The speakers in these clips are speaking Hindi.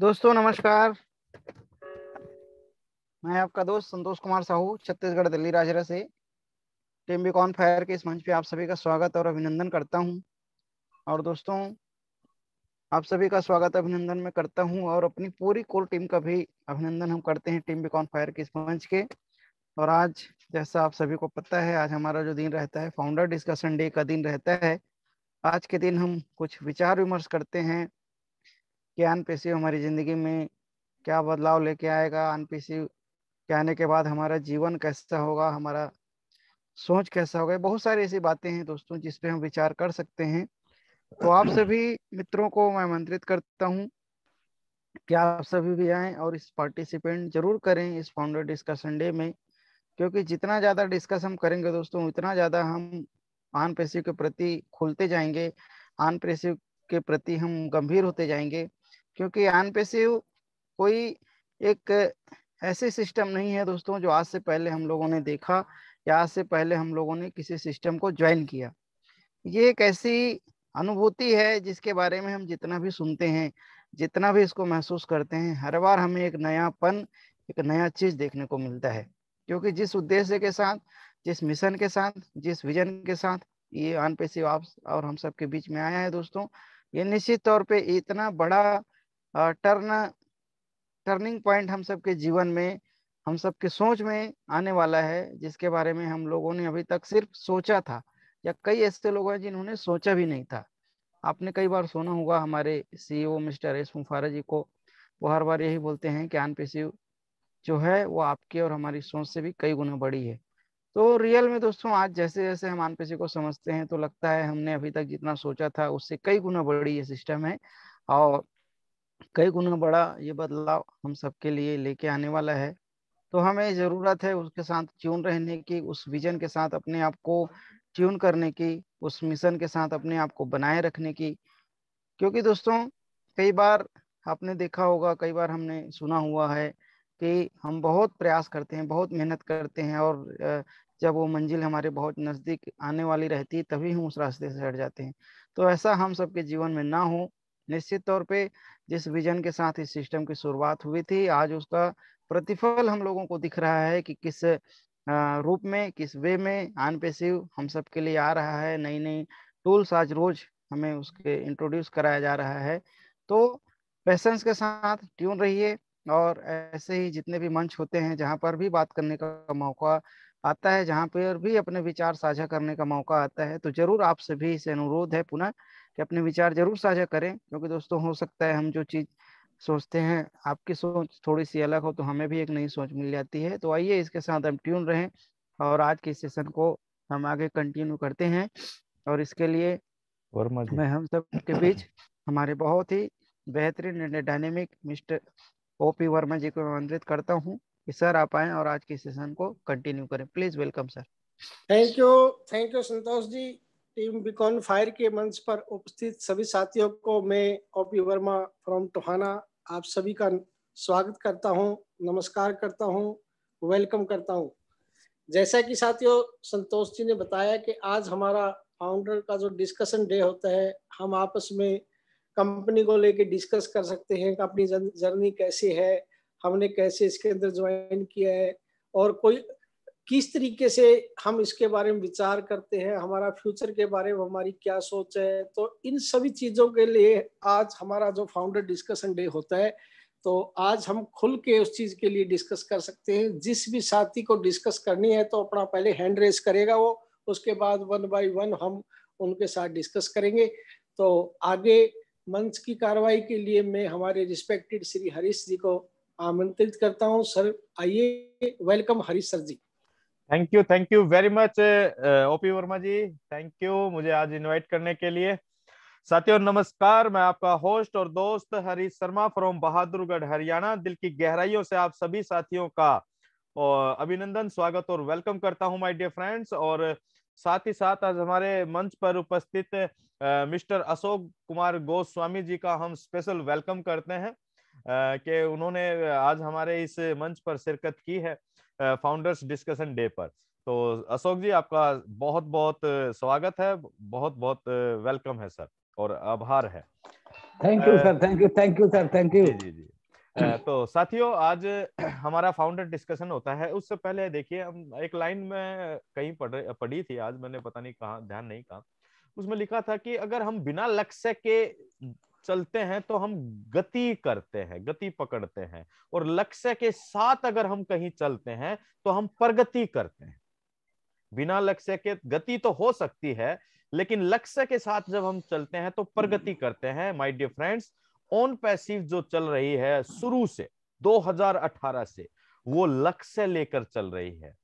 दोस्तों नमस्कार मैं आपका दोस्त संतोष कुमार साहू छत्तीसगढ़ दिल्ली राजरा से टीम कॉन फायर के इस मंच पे आप सभी का स्वागत और अभिनंदन करता हूं और दोस्तों आप सभी का स्वागत अभिनंदन मैं करता हूं और अपनी पूरी कोर टीम का भी अभिनंदन हम करते हैं टीम कॉन फायर के इस मंच के और आज जैसा आप सभी को पता है आज हमारा जो दिन रहता है फाउंडर डिस्कशन डे का दिन रहता है आज के दिन हम कुछ विचार विमर्श करते हैं कि अनपेसिव हमारी ज़िंदगी में क्या बदलाव लेके आएगा अनपेसिव के आने के बाद हमारा जीवन कैसा होगा हमारा सोच कैसा होगा बहुत सारी ऐसी बातें हैं दोस्तों जिस पे हम विचार कर सकते हैं तो आप सभी मित्रों को मैं आमंत्रित करता हूँ कि आप सभी भी आए और इस पार्टिसिपेंट जरूर करें इस फाउंडर डिस्कशन डे में क्योंकि जितना ज़्यादा डिस्कस हम करेंगे दोस्तों उतना ज़्यादा हम आन पेशी के प्रति खुलते जाएंगे आन पेशी के प्रति हम गंभीर होते जाएंगे क्योंकि आन पेसिव कोई एक ऐसे सिस्टम नहीं है दोस्तों जो आज से पहले हम लोगों ने देखा या आज से पहले हम लोगों ने किसी सिस्टम को ज्वाइन किया ये एक ऐसी अनुभूति है जिसके बारे में हम जितना भी सुनते हैं जितना भी इसको महसूस करते हैं हर बार हमें एक नयापन एक नया चीज देखने को मिलता है क्योंकि जिस उद्देश्य के साथ जिस मिशन के साथ जिस विजन के साथ ये आन अनपेसिव आप और हम सबके बीच में आया है दोस्तों ये निश्चित तौर पे इतना बड़ा टर्न टर्निंग पॉइंट हम सबके जीवन में हम सबके सोच में आने वाला है जिसके बारे में हम लोगों ने अभी तक सिर्फ सोचा था या कई ऐसे लोग हैं जिन्होंने सोचा भी नहीं था आपने कई बार सुना होगा हमारे CEO e mister S Mufara ji को वो हर बार यही बोलते हैं कि अनपेसिव जो है वो आपकी और हमारी सोच से भी कई गुना बड़ी है तो रियल में दोस्तों आज जैसे जैसे हम अनपेसिव को समझते हैं तो लगता है हमने अभी तक जितना सोचा था उससे कई गुना बड़ी ये सिस्टम है और कई गुना बड़ा ये बदलाव हम सबके लिए लेके आने वाला है तो हमें ज़रूरत है उसके साथ ट्यून रहने की उस विजन के साथ अपने आप को ट्यून करने की उस मिशन के साथ अपने आप को बनाए रखने की क्योंकि दोस्तों कई बार आपने देखा होगा कई बार हमने सुना हुआ है कि हम बहुत प्रयास करते हैं बहुत मेहनत करते हैं और जब वो मंजिल हमारे बहुत नज़दीक आने वाली रहती है तभी हम उस रास्ते से हट जाते हैं तो ऐसा हम सबके जीवन में ना हो निश्चित तौर पे जिस विजन के साथ इस सिस्टम की शुरुआत हुई थी आज उसका प्रतिफल हम लोगों को दिख रहा है कि किस रूप में किस वे में आन पेसिव हम सब के लिए आ रहा है नई नई टूल्स आज रोज हमें उसके इंट्रोड्यूस कराया जा रहा है तो पैसेंस के साथ ट्यून रहिए और ऐसे ही जितने भी मंच होते हैं जहाँ पर भी बात करने का मौका आता है जहाँ पर भी अपने विचार साझा करने का मौका आता है तो जरूर आपसे भी इसे अनुरोध है पुनः कि अपने विचार जरूर साझा करें क्योंकि दोस्तों हो सकता है हम जो चीज़ सोचते हैं आपकी सोच थोड़ी सी अलग हो तो हमें भी एक नई सोच मिल जाती है तो आइए इसके साथ हम ट्यून रहें और आज के सेशन को हम आगे कंटिन्यू करते हैं और इसके लिए मैं हम सब के बीच हमारे बहुत ही बेहतरीन and dynamic mister O P Verma ji को आमंत्रित करता हूँ कि सर आप आए और आज के सेशन को कंटिन्यू करें please welcome sir thank you thank you Santosh ji team beacon fire के मंच पर उपस्थित सभी साथियों को मैं ओपी वर्मा फ्रॉम टोहाना आप सभी का स्वागत करता हूं नमस्कार करता हूं वेलकम करता हूं जैसा कि साथियों संतोष जी ने बताया कि आज हमारा फाउंडर का जो डिस्कशन डे होता है हम आपस में कंपनी को लेके डिस्कस कर सकते हैं अपनी जर्नी कैसी है हमने कैसे इसके अंदर ज्वाइन किया है और कोई किस तरीके से हम इसके बारे में विचार करते हैं हमारा फ्यूचर के बारे में हमारी क्या सोच है तो इन सभी चीज़ों के लिए आज हमारा जो फाउंडर डिस्कशन डे होता है तो आज हम खुल के उस चीज़ के लिए डिस्कस कर सकते हैं जिस भी साथी को डिस्कस करनी है तो अपना पहले हैंड रेस करेगा वो उसके बाद वन बाय वन हम उनके साथ डिस्कस करेंगे तो आगे मंच की कार्रवाई के लिए मैं हमारे रिस्पेक्टेड श्री हरीश जी को आमंत्रित करता हूं सर आइए welcome Harish sir ji thank you thank you very much O P Verma ji thank you मुझे आज इनवाइट करने के लिए साथियों नमस्कार मैं आपका होस्ट और दोस्त हरीश शर्मा फ्रॉम बहादुरगढ़ हरियाणा दिल की गहराइयों से आप सभी साथियों का अभिनंदन स्वागत और वेलकम करता हूं माय डियर फ्रेंड्स और साथ ही साथ आज हमारे मंच पर उपस्थित मिस्टर अशोक कुमार गोस्वामी जी का हम स्पेशल वेलकम करते हैं कि उन्होंने आज हमारे इस मंच पर शिरकत की है फाउंडर्स डिस्कशन डे पर तो अशोक जी आपका बहुत बहुत स्वागत है बहुत बहुत वेलकम है सर और आभार है thank you sir thank you thank you sir thank you जी जी तो साथियों आज हमारा फाउंडर डिस्कशन होता है उससे पहले देखिए हम एक लाइन में कहीं पढ़ पढ़ी थी आज मैंने पता नहीं कहा ध्यान नहीं कहा उसमें लिखा था कि अगर हम बिना लक्ष्य के चलते हैं तो हम गति करते हैं गति पकड़ते हैं और लक्ष्य के साथ अगर हम कहीं चलते हैं तो हम प्रगति करते हैं बिना लक्ष्य के गति तो हो सकती है लेकिन लक्ष्य के साथ जब हम चलते हैं तो प्रगति हम्म। करते हैं my dear friends OnPassive जो चल रही है शुरू से 2018 से वो लक्ष्य लेकर चल रही है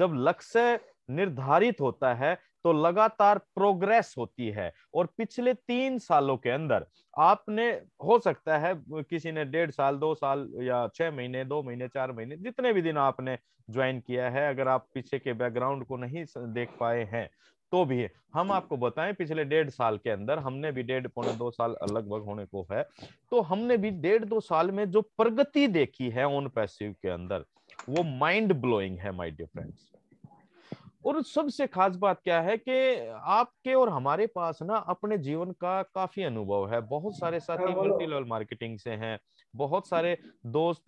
जब लक्ष्य निर्धारित होता है तो लगातार प्रोग्रेस होती है और पिछले तीन सालों के अंदर आपने हो सकता है किसी ने डेढ़ साल दो साल या छह महीने दो महीने चार महीने जितने भी दिन आपने ज्वाइन किया है अगर आप पीछे के बैकग्राउंड को नहीं देख पाए हैं तो भी हम आपको बताएं पिछले डेढ़ साल के अंदर हमने भी डेढ़ पौने दो साल लगभग होने को है तो हमने भी डेढ़ दो साल में जो प्रगति देखी है ऑन पैसिव के अंदर वो माइंड ब्लोइंग है माय डियर फ्रेंड्स और सबसे खास बात क्या है कि आपके और हमारे पास ना अपने जीवन का काफी अनुभव है बहुत सारे हाँ, साथी मल्टी लेवल मार्केटिंग से हैं बहुत सारे दोस्त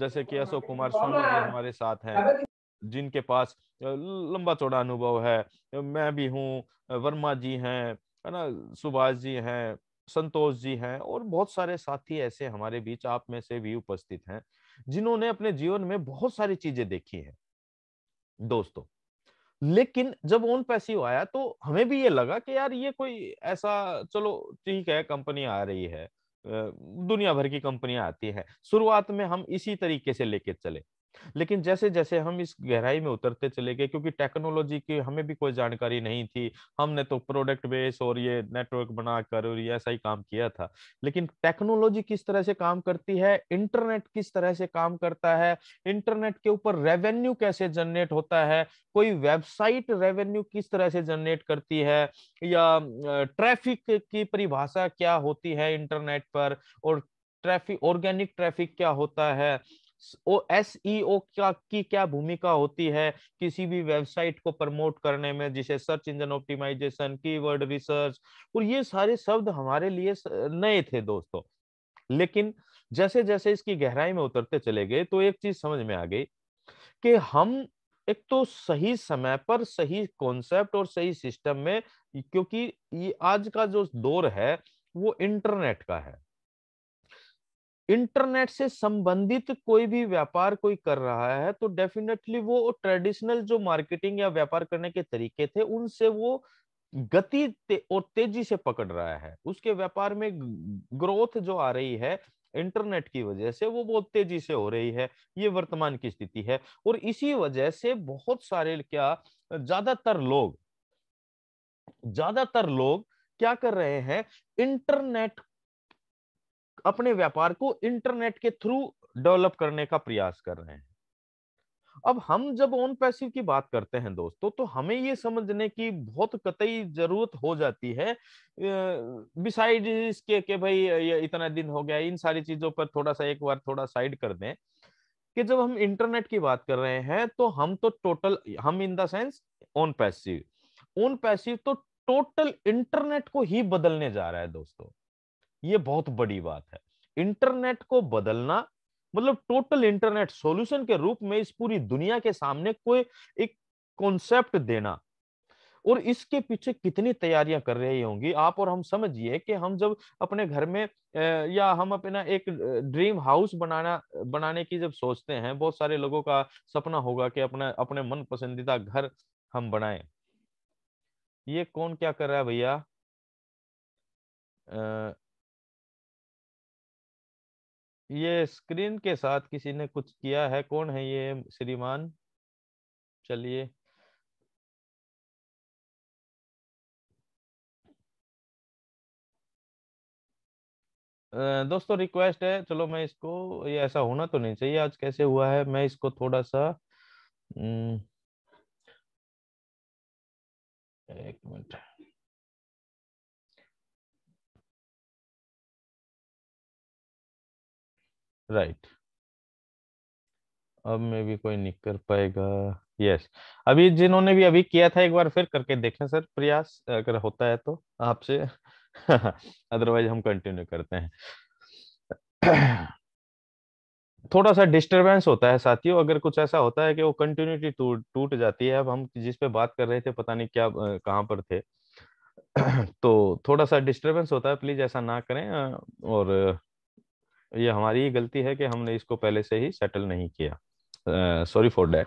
जैसे कि अशोक हाँ, कुमार स्वामी जी हमारे साथ हैं जिनके पास लंबा चौड़ा अनुभव है मैं भी हूँ वर्मा जी हैं है ना सुभाष जी हैं संतोष जी हैं और बहुत सारे साथी ऐसे हमारे बीच आप में से भी उपस्थित हैं जिन्होंने अपने जीवन में बहुत सारी चीजें देखी हैं दोस्तों लेकिन जब ओन पैसिव आया तो हमें भी ये लगा कि यार ये कोई ऐसा चलो ठीक है कंपनी आ रही है दुनिया भर की कंपनियां आती है शुरुआत में हम इसी तरीके से लेके चले लेकिन जैसे जैसे हम इस गहराई में उतरते चले गए क्योंकि टेक्नोलॉजी की हमें भी कोई जानकारी नहीं थी हमने तो प्रोडक्ट बेस और ये नेटवर्क बनाकर और ये ऐसा ही काम किया था लेकिन टेक्नोलॉजी किस तरह से काम करती है इंटरनेट किस तरह से काम करता है इंटरनेट के ऊपर रेवेन्यू कैसे जनरेट होता है कोई वेबसाइट रेवेन्यू किस तरह से जनरेट करती है या ट्रैफिक की परिभाषा क्या होती है इंटरनेट पर और ट्रैफिक ऑर्गेनिक ट्रैफिक क्या होता है ओ एस e का की क्या भूमिका होती है किसी भी वेबसाइट को प्रमोट करने में जिसे search engine optimisation keyword research और ये सारे शब्द हमारे लिए नए थे दोस्तों लेकिन जैसे जैसे इसकी गहराई में उतरते चले गए तो एक चीज समझ में आ गई कि हम एक तो सही समय पर सही कॉन्सेप्ट और सही सिस्टम में क्योंकि ये आज का जो दौर है वो इंटरनेट का है इंटरनेट से संबंधित कोई भी व्यापार कोई कर रहा है तो डेफिनेटली वो ट्रेडिशनल जो मार्केटिंग या व्यापार करने के तरीके थे उनसे वो गति ते और तेजी से पकड़ रहा है उसके व्यापार में ग्रोथ जो आ रही है इंटरनेट की वजह से वो बहुत तेजी से हो रही है ये वर्तमान की स्थिति है और इसी वजह से बहुत सारे क्या ज्यादातर लोग ज्यादातर लोग क्या कर रहे हैं इंटरनेट अपने व्यापार को इंटरनेट के थ्रू डेवलप करने का प्रयास कर रहे हैं अब हम जब ऑन पैसिव की बात करते हैं दोस्तों तो हमें ये समझने की बहुत कतई जरूरत हो जाती है बिसाइड इसके के भाई इतना दिन हो गया इन सारी चीजों पर थोड़ा सा एक बार थोड़ा साइड कर दें कि जब हम इंटरनेट की बात कर रहे हैं तो हम तो टोटल हम in the sense OnPassive OnPassive तो टोटल इंटरनेट को ही बदलने जा रहा है दोस्तों ये बहुत बड़ी बात है इंटरनेट को बदलना मतलब टोटल इंटरनेट सॉल्यूशन के रूप में इस पूरी दुनिया के सामने कोई एक कॉन्सेप्ट देना और इसके पीछे कितनी तैयारियां कर रही होंगी आप और हम समझिए कि हम जब अपने घर में या हम अपना एक ड्रीम हाउस बनाना बनाने की जब सोचते हैं बहुत सारे लोगों का सपना होगा कि अपना अपने मन पसंदीदा घर हम बनाए ये कौन क्या कर रहा है भैया ये स्क्रीन के साथ किसी ने कुछ किया है कौन है ये श्रीमान चलिए दोस्तों रिक्वेस्ट है चलो मैं इसको ये ऐसा होना तो नहीं चाहिए आज कैसे हुआ है मैं इसको थोड़ा सा एक मिनट राइट अब मे भी कोई नहीं कर पाएगा यस अभी जिन्होंने भी अभी किया था एक बार फिर करके देखें सर प्रयास अगर होता है तो आपसे अदरवाइज हम कंटिन्यू करते हैं थोड़ा सा डिस्टरबेंस होता है साथियों अगर कुछ ऐसा होता है कि वो कंटिन्यूटी टूट टूट जाती है अब हम जिस पे बात कर रहे थे पता नहीं क्या कहाँ पर थे तो थोड़ा सा डिस्टरबेंस होता है प्लीज ऐसा ना करें और ये हमारी गलती है कि हमने इसको पहले से ही सेटल नहीं किया sorry for that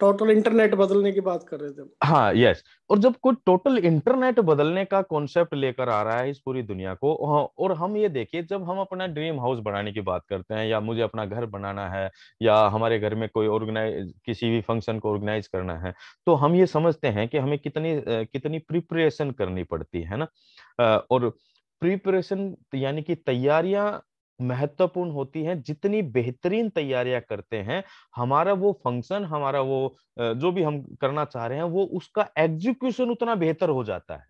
total internet बदलने की बात कर रहे थे हाँ यस और जब कोई टोटल इंटरनेट बदलने का कॉन्सेप्ट लेकर आ रहा है इस पूरी दुनिया को और हम ये देखिए जब हम अपना ड्रीम हाउस बनाने की बात करते हैं या मुझे अपना घर बनाना है या हमारे घर में कोई ऑर्गेनाइज किसी भी फंक्शन को ऑर्गेनाइज करना है तो हम ये समझते हैं कि हमें कितनी कितनी प्रिपरेशन करनी पड़ती है ना और प्रिपरेशन यानी कि तैयारियां महत्वपूर्ण होती है जितनी बेहतरीन तैयारियां करते हैं हमारा वो फंक्शन हमारा वो जो भी हम करना चाह रहे हैं वो उसका एग्जीक्यूशन उतना बेहतर हो जाता है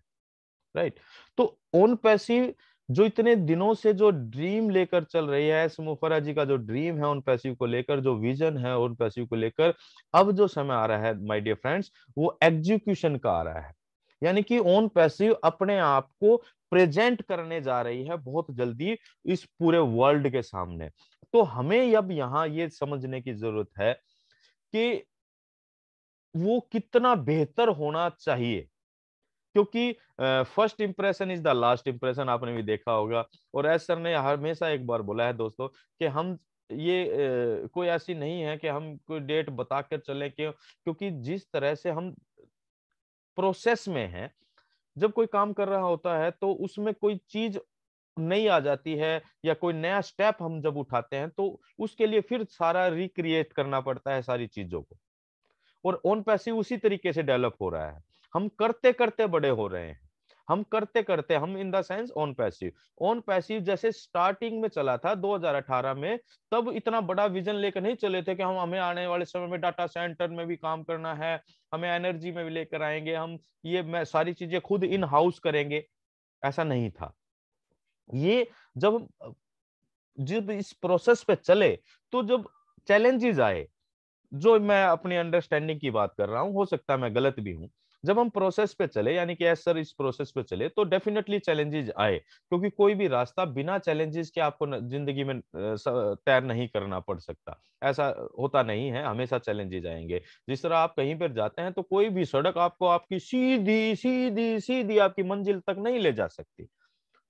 राइट तो ओन पैसिव जो इतने दिनों से जो ड्रीम लेकर चल रही है मुफरा जी का जो ड्रीम है उन पैसिव को लेकर जो विजन है उन पैसिव को लेकर अब जो समय आ रहा है माय डियर फ्रेंड्स वो एग्जीक्यूशन का आ रहा है यानी कि ओन पैसिव अपने आप को प्रेजेंट करने जा रही है बहुत जल्दी इस पूरे वर्ल्ड के सामने तो हमें अब यहां ये समझने की जरूरत है कि वो कितना बेहतर होना चाहिए क्योंकि first impression is the last impression आपने भी देखा होगा और एस सर ने हमेशा एक बार बोला है दोस्तों कि हम ये uh, कोई ऐसी नहीं है कि हम कोई डेट बताकर चले क्यों क्योंकि जिस तरह से हम प्रोसेस में है जब कोई काम कर रहा होता है तो उसमें कोई चीज नई आ जाती है या कोई नया स्टेप हम जब उठाते हैं तो उसके लिए फिर सारा रिक्रिएट करना पड़ता है सारी चीजों को और ऑन पैसिव उसी तरीके से डेवलप हो रहा है हम करते करते बड़े हो रहे हैं हम करते करते हम in the sense OnPassive OnPassive जैसे स्टार्टिंग में चला था 2018 में तब इतना बड़ा विजन लेकर नहीं चले थे कि हम हमें आने वाले समय में डाटा सेंटर में भी काम करना है हमें एनर्जी में भी लेकर आएंगे हम ये मैं सारी चीजें खुद इन हाउस करेंगे ऐसा नहीं था ये जब जब इस प्रोसेस पे चले तो जब चैलेंजेस आए जो मैं अपनी अंडरस्टैंडिंग की बात कर रहा हूं हो सकता है मैं गलत भी हूँ जब हम प्रोसेस पे चले यानी कि एस सर इस प्रोसेस पे चले तो डेफिनेटली चैलेंजेस आए क्योंकि कोई भी रास्ता बिना चैलेंजेस के आपको जिंदगी में तैर नहीं करना पड़ सकता ऐसा होता नहीं है हमेशा चैलेंजेस आएंगे जिस तरह आप कहीं पर जाते हैं तो कोई भी सड़क आपको आपकी सीधी सीधी सीधी आपकी मंजिल तक नहीं ले जा सकती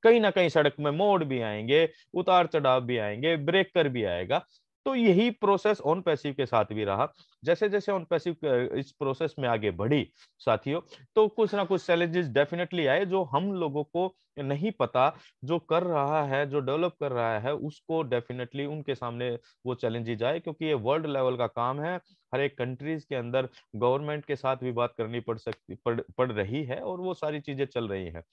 कहीं ना कहीं सड़क में मोड़ भी आएंगे उतार चढ़ाव भी आएंगे ब्रेक कर भी आएगा तो यही प्रोसेस ऑन पैसिव के साथ भी रहा जैसे जैसे ऑन पैसिव इस प्रोसेस में आगे बढ़ी साथियों तो कुछ ना कुछ चैलेंजेस डेफिनेटली आए जो हम लोगों को नहीं पता जो कर रहा है जो डेवलप कर रहा है उसको डेफिनेटली उनके सामने वो चैलेंजेज आए क्योंकि ये वर्ल्ड लेवल का काम है हर एक कंट्रीज के अंदर गवर्नमेंट के साथ भी बात करनी पड़ सकती पड़ पड़ रही है और वो सारी चीजें चल रही हैं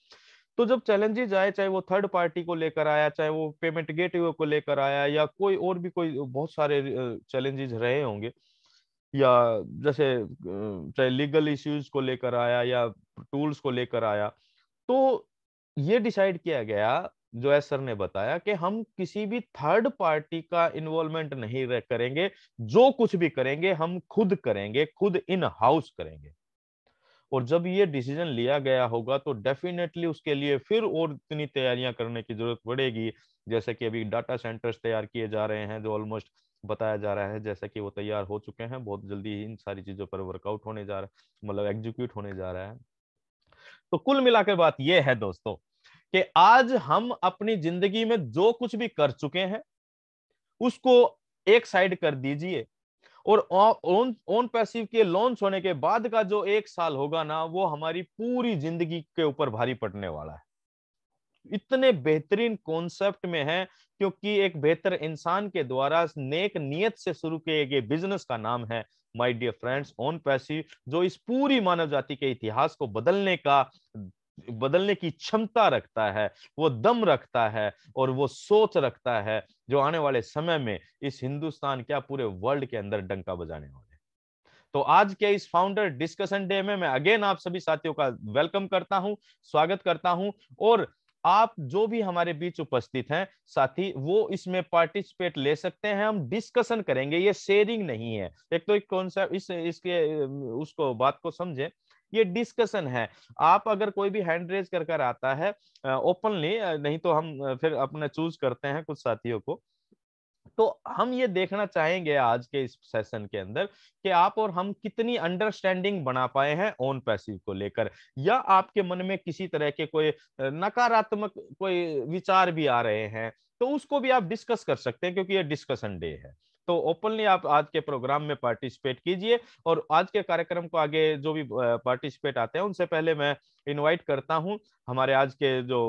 तो जब चैलेंजेज आए चाहे वो थर्ड पार्टी को लेकर आया चाहे वो पेमेंट गेट को लेकर आया या कोई और भी कोई बहुत सारे चैलेंजेज रहे होंगे या जैसे चाहे लीगल इश्यूज को लेकर आया या टूल्स को लेकर आया तो ये डिसाइड किया गया जो एस सर ने बताया कि हम किसी भी थर्ड पार्टी का इन्वॉल्वमेंट नहीं करेंगे जो कुछ भी करेंगे हम खुद करेंगे खुद इन हाउस करेंगे और जब ये डिसीजन लिया गया होगा तो डेफिनेटली उसके लिए फिर और इतनी तैयारियां करने की जरूरत पड़ेगी जैसे कि अभी डाटा सेंटर्स तैयार किए जा रहे हैं जो ऑलमोस्ट बताया जा रहा है जैसे कि वो तैयार हो चुके हैं बहुत जल्दी ही इन सारी चीजों पर वर्कआउट होने जा रहा है मतलब एग्जीक्यूट होने जा रहा है तो कुल मिलाकर बात यह है दोस्तों कि आज हम अपनी जिंदगी में जो कुछ भी कर चुके हैं उसको एक साइड कर दीजिए और ओन ओन पैसिव के लॉन्च होने के बाद का जो एक साल होगा ना वो हमारी पूरी जिंदगी के ऊपर भारी पड़ने वाला है इतने बेहतरीन कॉन्सेप्ट में है क्योंकि एक बेहतर इंसान के द्वारा नेक नियत से शुरू किए गए बिजनेस का नाम है my dear friends OnPassive जो इस पूरी मानव जाति के इतिहास को बदलने का बदलने की क्षमता रखता है वो दम रखता है और वो सोच रखता है जो आने वाले समय में इस हिंदुस्तान क्या पूरे वर्ल्ड के अंदर डंका बजाने वाले तो आज के इस फाउंडर डिस्कशन डे में मैं अगेन आप सभी साथियों का वेलकम करता हूं स्वागत करता हूं और आप जो भी हमारे बीच उपस्थित हैं साथी वो इसमें पार्टिसिपेट ले सकते हैं हम डिस्कशन करेंगे ये शेयरिंग नहीं है एक तो एक कॉन्सेप्ट इस इसके उसको बात को समझें ये डिस्कशन है आप अगर कोई भी हैंड रेज कर कर आता है ओपनली नहीं तो हम फिर अपना चूज करते हैं कुछ साथियों को तो हम ये देखना चाहेंगे आज के इस सेशन के अंदर कि आप और हम कितनी अंडरस्टैंडिंग बना पाए हैं ओन पैसिव को लेकर या आपके मन में किसी तरह के कोई नकारात्मक कोई विचार भी आ रहे हैं तो उसको भी आप डिस्कस कर सकते हैं क्योंकि ये डिस्कशन डे है तो ओपनली आप आज के प्रोग्राम में पार्टिसिपेट कीजिए और आज के कार्यक्रम को आगे जो भी पार्टिसिपेट आते हैं उनसे पहले मैं इनवाइट करता हूं हमारे आज के जो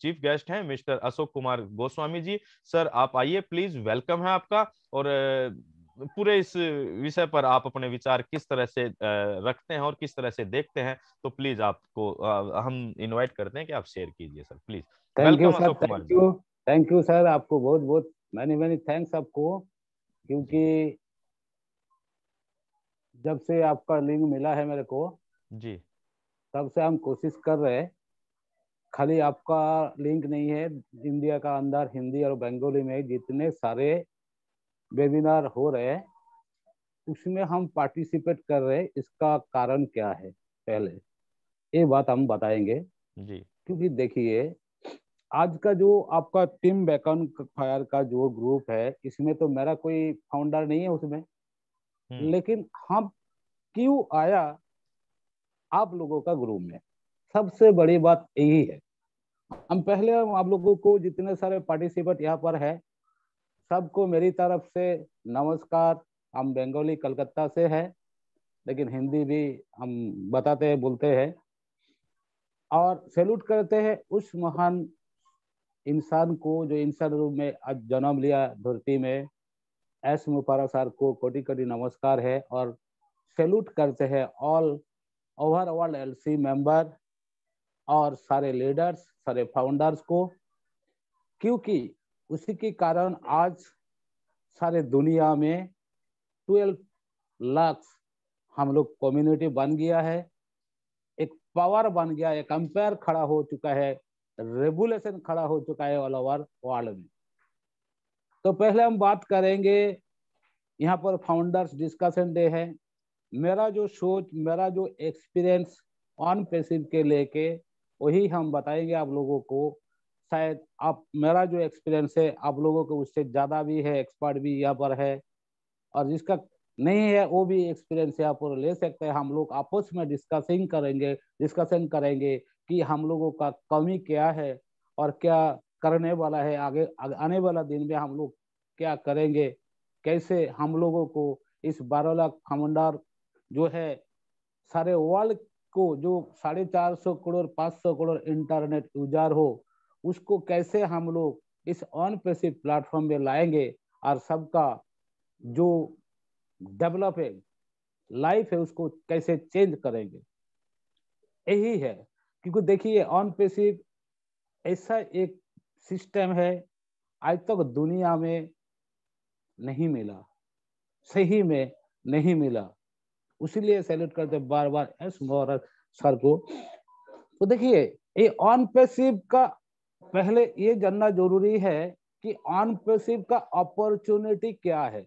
चीफ गेस्ट हैं मिस्टर अशोक कुमार गोस्वामी जी सर आप आइए प्लीज वेलकम है आपका और पूरे इस विषय पर आप अपने विचार किस तरह से रखते हैं और किस तरह से देखते हैं तो प्लीज आपको हम इनवाइट करते हैं कि आप शेयर कीजिए sir please thank you sir thank you thank you sir आपको बहुत बहुत मैनी मैनी थैंक्स आपको क्योंकि जब से आपका लिंक मिला है मेरे को जी तब से हम कोशिश कर रहे हैं खाली आपका लिंक नहीं है इंडिया का अंदर हिंदी और बंगाली में जितने सारे वेबिनार हो रहे हैं उसमें हम पार्टिसिपेट कर रहे हैं इसका कारण क्या है पहले ये बात हम बताएंगे जी क्योंकि देखिए आज का जो आपका टीम बैकन फायर का जो ग्रुप है इसमें तो मेरा कोई फाउंडर नहीं है उसमें हम्म। लेकिन हम क्यों आया आप लोगों का ग्रुप में सबसे बड़ी बात यही है हम पहले हम आप लोगों को जितने सारे पार्टिसिपेट यहाँ पर है सबको मेरी तरफ से नमस्कार हम बंगाली कलकत्ता से है लेकिन हिंदी भी हम बताते हैं बोलते हैं और सैल्यूट करते हैं उस महान इंसान को जो इंसान रूप में आज जन्म लिया धरती में एस मुफारा सर को कोटि कोटि नमस्कार है और सैल्यूट करते हैं all over world L C member और सारे लीडर्स सारे फाउंडर्स को क्योंकि उसी के कारण आज सारे दुनिया में ट्वेल्व लाख हम लोग कम्युनिटी बन गया है एक पावर बन गया एक अंपायर खड़ा हो चुका है रेगुलेशन खड़ा हो चुका है ऑल ओवर वर्ल्ड में तो पहले हम बात करेंगे यहाँ पर फाउंडर्स डिस्कशन डे है मेरा जो सोच मेरा जो एक्सपीरियंस ऑन पेसिव के लेके वही हम बताएंगे आप लोगों को शायद आप मेरा जो एक्सपीरियंस है आप लोगों को उससे ज़्यादा भी है एक्सपर्ट भी यहाँ पर है और जिसका नहीं है वो भी एक्सपीरियंस यहाँ पर ले सकते हैं हम लोग आपस में डिस्कसिंग करेंगे डिस्कशन करेंगे कि हम लोगों का कमी क्या है और क्या करने वाला है आगे आने वाला दिन में हम लोग क्या करेंगे कैसे हम लोगों को इस बारह लाख खमंडार जो है सारे वर्ल्ड को जो साढ़े चार सौ करोड़ पाँच सौ करोड़ इंटरनेट यूजर हो उसको कैसे हम लोग इस ऑन पेसिव प्लेटफॉर्म में लाएंगे और सबका जो डेवलप है लाइफ है उसको कैसे चेंज करेंगे यही है क्योंकि देखिए ऑन पेसिव ऐसा एक सिस्टम है आज तक तो दुनिया में नहीं मिला सही में नहीं मिला उसीलिए सैल्यूट करते बार बार एस मोहरत सर को तो देखिए ये ऑन पेसिव का पहले ये जानना जरूरी है कि ऑन पेसिव का अपॉर्चुनिटी क्या है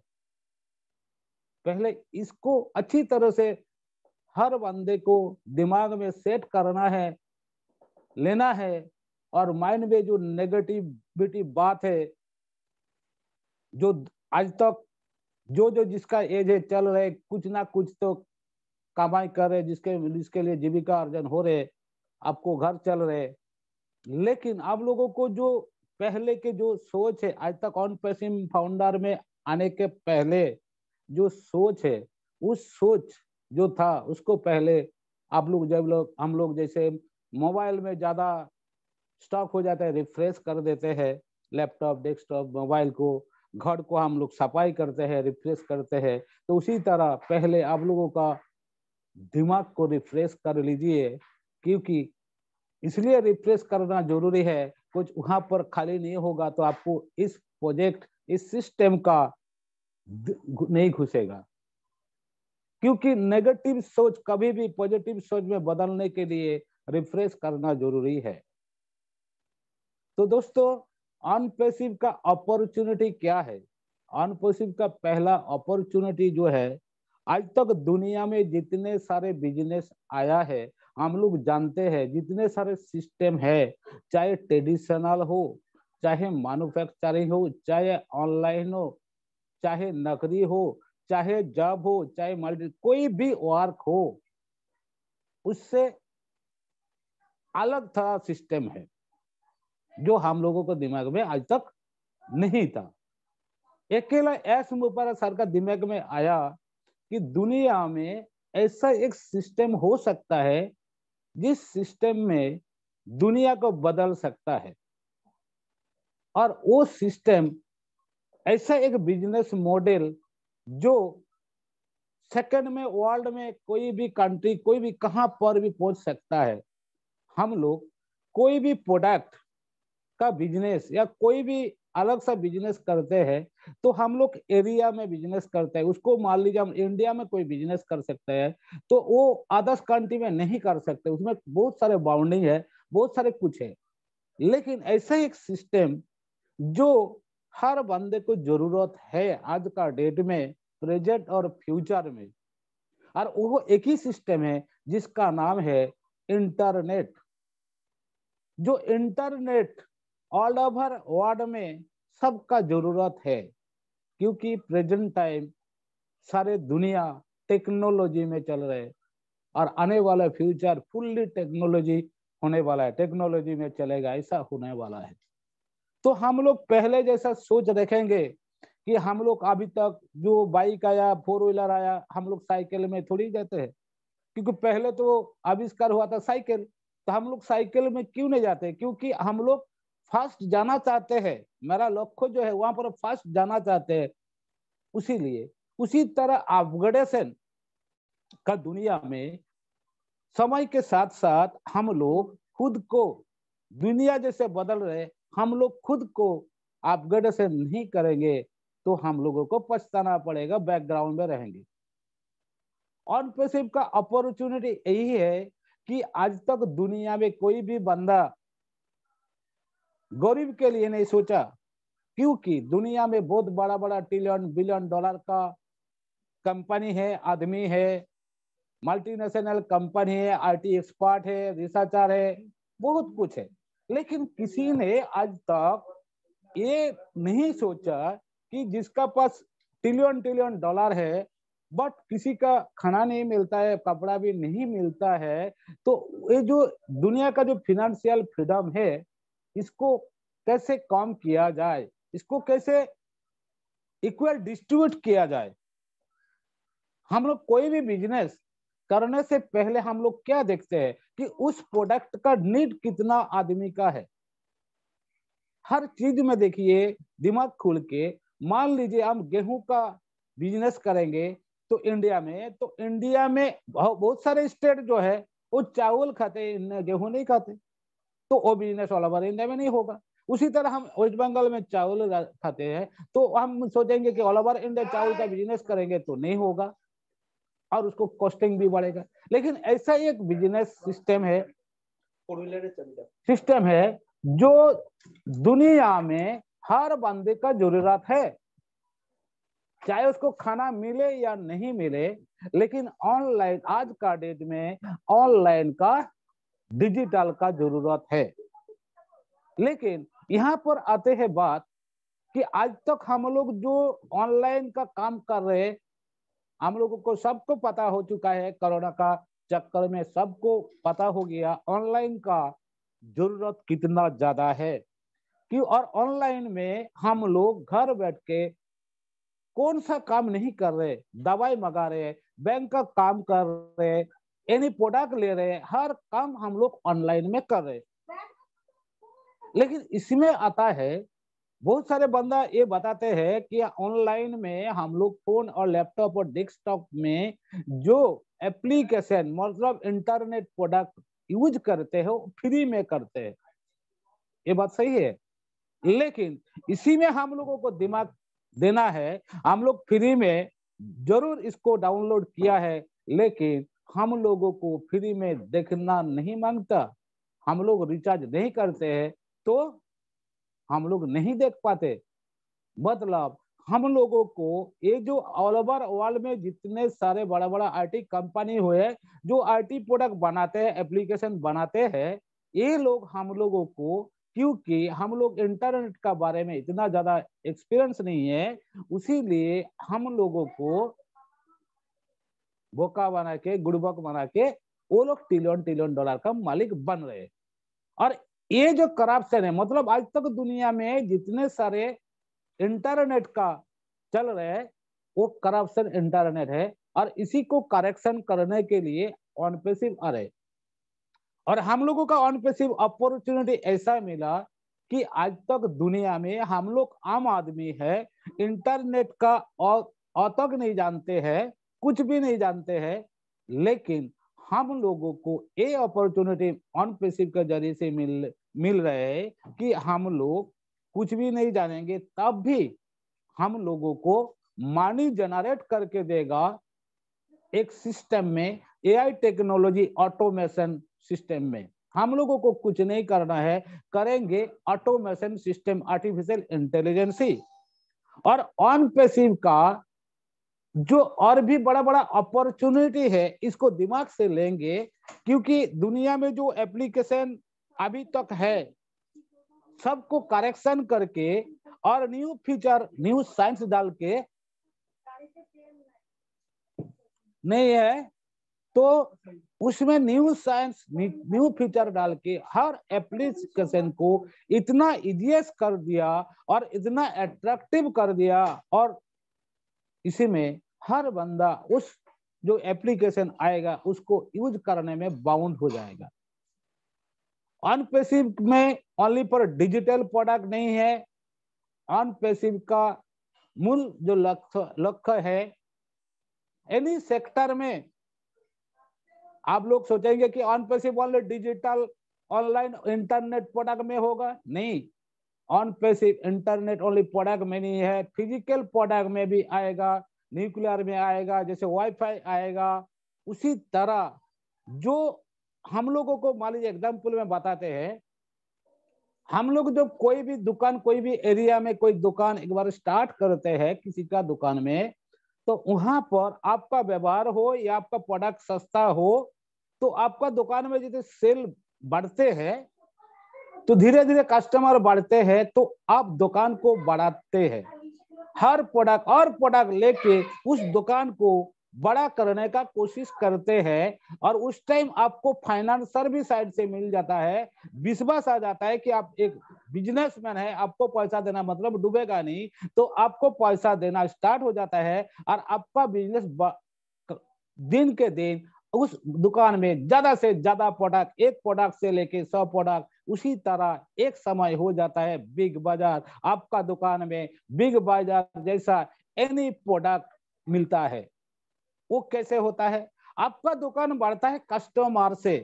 पहले इसको अच्छी तरह से हर बंदे को दिमाग में सेट करना है लेना है और माइंड में जो नेगेटिविटी बात है जो आज तक जो जो जिसका एज है चल रहे कुछ ना कुछ तो कमाई कर रहे जिसके जिसके लिए जीविका अर्जन हो रहे आपको घर चल रहे लेकिन आप लोगों को जो पहले के जो सोच है आज तक ऑन पेसिम फाउंडर में आने के पहले जो सोच है उस सोच जो था उसको पहले आप लोग जब लोग हम लोग जैसे मोबाइल में ज़्यादा स्टॉक हो जाता है रिफ्रेश कर देते हैं लैपटॉप डेस्कटॉप मोबाइल को घर को हम लोग सफाई करते हैं रिफ्रेश करते हैं तो उसी तरह पहले आप लोगों का दिमाग को रिफ्रेश कर लीजिए क्योंकि इसलिए रिफ्रेश करना जरूरी है कुछ वहाँ पर खाली नहीं होगा तो आपको इस प्रोजेक्ट इस सिस्टम का नहीं घुसेगा क्योंकि नेगेटिव सोच कभी भी पॉजिटिव सोच में बदलने के लिए रिफ्रेश करना जरूरी है तो दोस्तों अनपेसिव का अपॉर्चुनिटी क्या है अनपेसिव का पहला अपॉर्चुनिटी जो है आज तक दुनिया में जितने सारे बिजनेस आया है हम लोग जानते हैं जितने सारे सिस्टम है चाहे ट्रेडिशनल हो चाहे मैन्युफैक्चरिंग हो चाहे ऑनलाइन हो चाहे नौकरी हो चाहे जॉब हो चाहे मल्टी कोई भी वर्क हो उससे अलग था सिस्टम है जो हम लोगों को दिमाग में आज तक नहीं था अकेला एस मुबारक सर का दिमाग में आया कि दुनिया में ऐसा एक सिस्टम हो सकता है जिस सिस्टम में दुनिया को बदल सकता है और वो सिस्टम ऐसा एक बिजनेस मॉडल जो सेकंड में वर्ल्ड में कोई भी कंट्री कोई भी कहां पर भी पहुंच सकता है हम लोग कोई भी प्रोडक्ट का बिजनेस या कोई भी अलग सा बिजनेस करते हैं तो हम लोग एरिया में बिजनेस करते हैं उसको मान लीजिए हम इंडिया में कोई बिजनेस कर सकते हैं तो वो अदर्स कंट्री में नहीं कर सकते उसमें बहुत सारे बाउंडिंग है बहुत सारे कुछ है लेकिन ऐसा एक सिस्टम जो हर बंदे को जरूरत है आज का डेट में प्रेजेंट और फ्यूचर में और वो एक ही सिस्टम है जिसका नाम है इंटरनेट जो इंटरनेट ऑल ओवर वर्ल्ड में सबका जरूरत है क्योंकि प्रेजेंट टाइम सारे दुनिया टेक्नोलॉजी में चल रहे और आने वाला फ्यूचर फुल्ली टेक्नोलॉजी होने वाला है टेक्नोलॉजी में चलेगा ऐसा होने वाला है तो हम लोग पहले जैसा सोच रखेंगे कि हम लोग अभी तक जो बाइक आया फोर व्हीलर आया हम लोग साइकिल में थोड़ी जाते हैं क्योंकि पहले तो आविष्कार हुआ था साइकिल तो हम लोग साइकिल में क्यों नहीं जाते क्योंकि हम लोग फास्ट जाना चाहते हैं मेरा लक्ष्य जो है वहां पर फास्ट जाना चाहते हैं लिए उसी तरह अपग्रेडेशन का दुनिया में समय के साथ साथ हम लोग खुद को दुनिया जैसे बदल रहे हम लोग खुद को अपग्रेडेशन नहीं करेंगे तो हम लोगों को पछताना पड़ेगा बैकग्राउंड में रहेंगे ऑन का अपॉर्चुनिटी यही है कि आज तक दुनिया में कोई भी बंदा गरीब के लिए नहीं सोचा क्योंकि दुनिया में बहुत बड़ा बड़ा ट्रिलियन बिलियन डॉलर का कंपनी है आदमी है मल्टीनेशनल कंपनी है आईटी एक्सपर्ट है रिसर्चर है बहुत कुछ है लेकिन किसी ने आज तक ये नहीं सोचा कि जिसका पास ट्रिलियन ट्रिलियन डॉलर है बट किसी का खाना नहीं मिलता है कपड़ा भी नहीं मिलता है तो ये जो दुनिया का जो फिनेंशियल फ्रीडम है इसको कैसे कम किया जाए इसको कैसे इक्वल डिस्ट्रीब्यूट किया जाए हम लोग कोई भी बिजनेस करने से पहले हम लोग क्या देखते हैं कि उस प्रोडक्ट का नीड कितना आदमी का है हर चीज में देखिए दिमाग खुल के मान लीजिए हम गेहूं का बिजनेस करेंगे तो इंडिया में तो इंडिया में बहुत सारे स्टेट जो है वो चावल खाते गेहूं नहीं खाते तो वो बिजनेस ऑल ओवर इंडिया में नहीं होगा उसी तरह हम वेस्ट बंगाल में चावल खाते हैं तो हम सोचेंगे कि ऑल ओवर इंडिया चावल का बिजनेस करेंगे तो नहीं होगा और उसको कॉस्टिंग भी बढ़ेगा लेकिन ऐसा एक बिजनेस सिस्टम है सिस्टम है जो दुनिया में हर बंदे का जरूरत है चाहे उसको खाना मिले या नहीं मिले लेकिन ऑनलाइन आज का डेट में ऑनलाइन का डिजिटल का जरूरत है लेकिन यहाँ पर आते हैं बात कि आज तक हम लोग जो ऑनलाइन का काम कर रहे हम लोगों को सबको पता हो चुका है कोरोना का चक्कर में सबको पता हो गया ऑनलाइन का जरूरत कितना ज्यादा है कि और ऑनलाइन में हम लोग घर बैठ के कौन सा काम नहीं कर रहे दवाई मंगा रहे बैंक का काम कर रहे एनी प्रोडक्ट ले रहे हर काम हम लोग ऑनलाइन में कर रहे लेकिन इसमें आता है बहुत सारे बंदा ये बताते हैं कि ऑनलाइन में हम लोग फोन और लैपटॉप और डेस्कटॉप में जो एप्लीकेशन मतलब इंटरनेट प्रोडक्ट यूज करते हैं फ्री में करते हैं ये बात सही है लेकिन इसी में हम लोगों को दिमाग देना है हम लोग फ्री में जरूर इसको डाउनलोड किया है लेकिन हम लोगों को फ्री में देखना नहीं मांगता हम लोग रिचार्ज नहीं करते हैं तो हम लोग नहीं देख पाते मतलब हम लोगों को ये जो ऑल ओवर वर्ल्ड में जितने सारे बड़ा बड़ा आईटी कंपनी हुए जो आईटी प्रोडक्ट बनाते हैं एप्लीकेशन बनाते हैं ये लोग हम लोगों को क्योंकि हम लोग इंटरनेट का बारे में इतना ज्यादा एक्सपीरियंस नहीं है उसी लिए हम लोगों को बोका बना के गुड़बक बना के वो लोग ट्रिलियन ट्रिलियन डॉलर का मालिक बन रहे और ये जो करप्शन है मतलब आज तक दुनिया में जितने सारे इंटरनेट का चल रहे वो करप्शन इंटरनेट है और इसी को करेक्शन करने के लिए ऑनपेसिव आ रहे और हम लोगों का ऑनपेसिव अपॉर्चुनिटी ऐसा मिला कि आज तक दुनिया में हम लोग आम आदमी है इंटरनेट का औतक नहीं जानते हैं कुछ भी नहीं जानते हैं लेकिन हम लोगों को ये अपॉर्चुनिटी ऑनपेसिव के जरिए से मिल मिल रहे है कि हम लोग कुछ भी नहीं जानेंगे तब भी हम लोगों को मानी जनरेट करके देगा एक सिस्टम में एआई टेक्नोलॉजी ऑटोमेशन सिस्टम में हम लोगों को कुछ नहीं करना है करेंगे ऑटोमेशन सिस्टम आर्टिफिशियल इंटेलिजेंसी और ऑन पेसिव का जो और भी बड़ा बड़ा अपॉर्चुनिटी है इसको दिमाग से लेंगे क्योंकि दुनिया में जो एप्लीकेशन अभी तक है सबको करेक्शन करके और न्यू फीचर न्यू साइंस डाल के नहीं है तो उसमें न्यू साइंस न्यू फीचर डाल के हर एप्लीकेशन को इतना इजियस कर दिया और इतना एट्रैक्टिव कर दिया और इसी में हर बंदा उस जो एप्लीकेशन आएगा उसको यूज करने में बाउंड हो जाएगा अनपेसिव में ओनली पर डिजिटल प्रोडक्ट नहीं है अनपेसिव का मूल जो लक्ष्य लक्ष्य है एनी सेक्टर में आप लोग सोचेंगे कि OnPassive only digital online internet product में होगा नहीं OnPassive internet only product में नहीं है फिजिकल प्रोडक्ट में भी आएगा न्यूक्लियर में आएगा जैसे वाईफाई आएगा उसी तरह जो हम लोगों को मान लीजिए एग्जाम्पल में बताते हैं हम लोग जब कोई भी दुकान कोई भी एरिया में कोई दुकान एक बार स्टार्ट करते हैं किसी का दुकान में तो वहां पर आपका व्यवहार हो या आपका प्रोडक्ट सस्ता हो तो आपका दुकान में यदि सेल बढ़ते हैं तो धीरे धीरे कस्टमर बढ़ते हैं तो आप दुकान को बढ़ाते हैं हर प्रोडक्ट और प्रोडक्ट लेके उस दुकान को बड़ा करने का कोशिश करते हैं और उस टाइम आपको फाइनेंसर भी साइड से मिल जाता है विश्वास आ जाता है कि आप एक बिजनेसमैन है आपको पैसा देना मतलब डूबेगा नहीं तो आपको पैसा देना स्टार्ट हो जाता है और आपका बिजनेस दिन के दिन उस दुकान में ज्यादा से ज्यादा प्रोडक्ट एक प्रोडक्ट से लेके सौ प्रोडक्ट उसी तरह एक समय हो जाता है बिग बाजार आपका दुकान में बिग बाजार जैसा एनी प्रोडक्ट मिलता है वो कैसे होता है आपका दुकान बढ़ता है कस्टमर से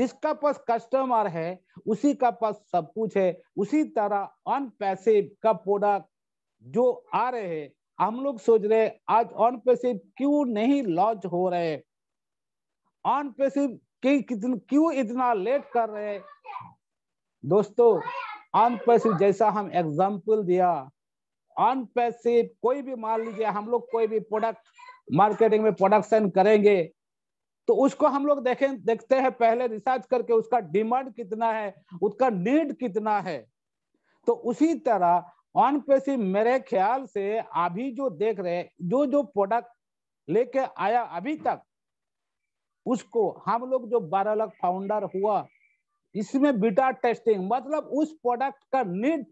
जिसका पास कस्टमर है उसी का पास सब कुछ है उसी तरह ऑन पैसे का प्रोडक्ट जो आ रहे हैं हम लोग सोच रहे आज ऑन पैसे क्यों नहीं लॉन्च हो रहे ऑन पैसिव क्यों इतना लेट कर रहे दोस्तों ऑन पैसिव जैसा हम एग्जाम्पल दिया ऑन पैसिव कोई भी मान लीजिए हम लोग कोई भी प्रोडक्ट मार्केटिंग में प्रोडक्शन करेंगे तो उसको हम लोग देखें देखते हैं पहले रिसर्च करके उसका डिमांड कितना है उसका नीड कितना है तो उसी तरह ऑन पैसिव मेरे ख्याल से अभी जो देख रहे जो जो प्रोडक्ट लेके आया अभी तक उसको हम लोग जो बारह लाख फाउंडर हुआ इसमें बीटा टेस्टिंग मतलब उस प्रोडक्ट का नीड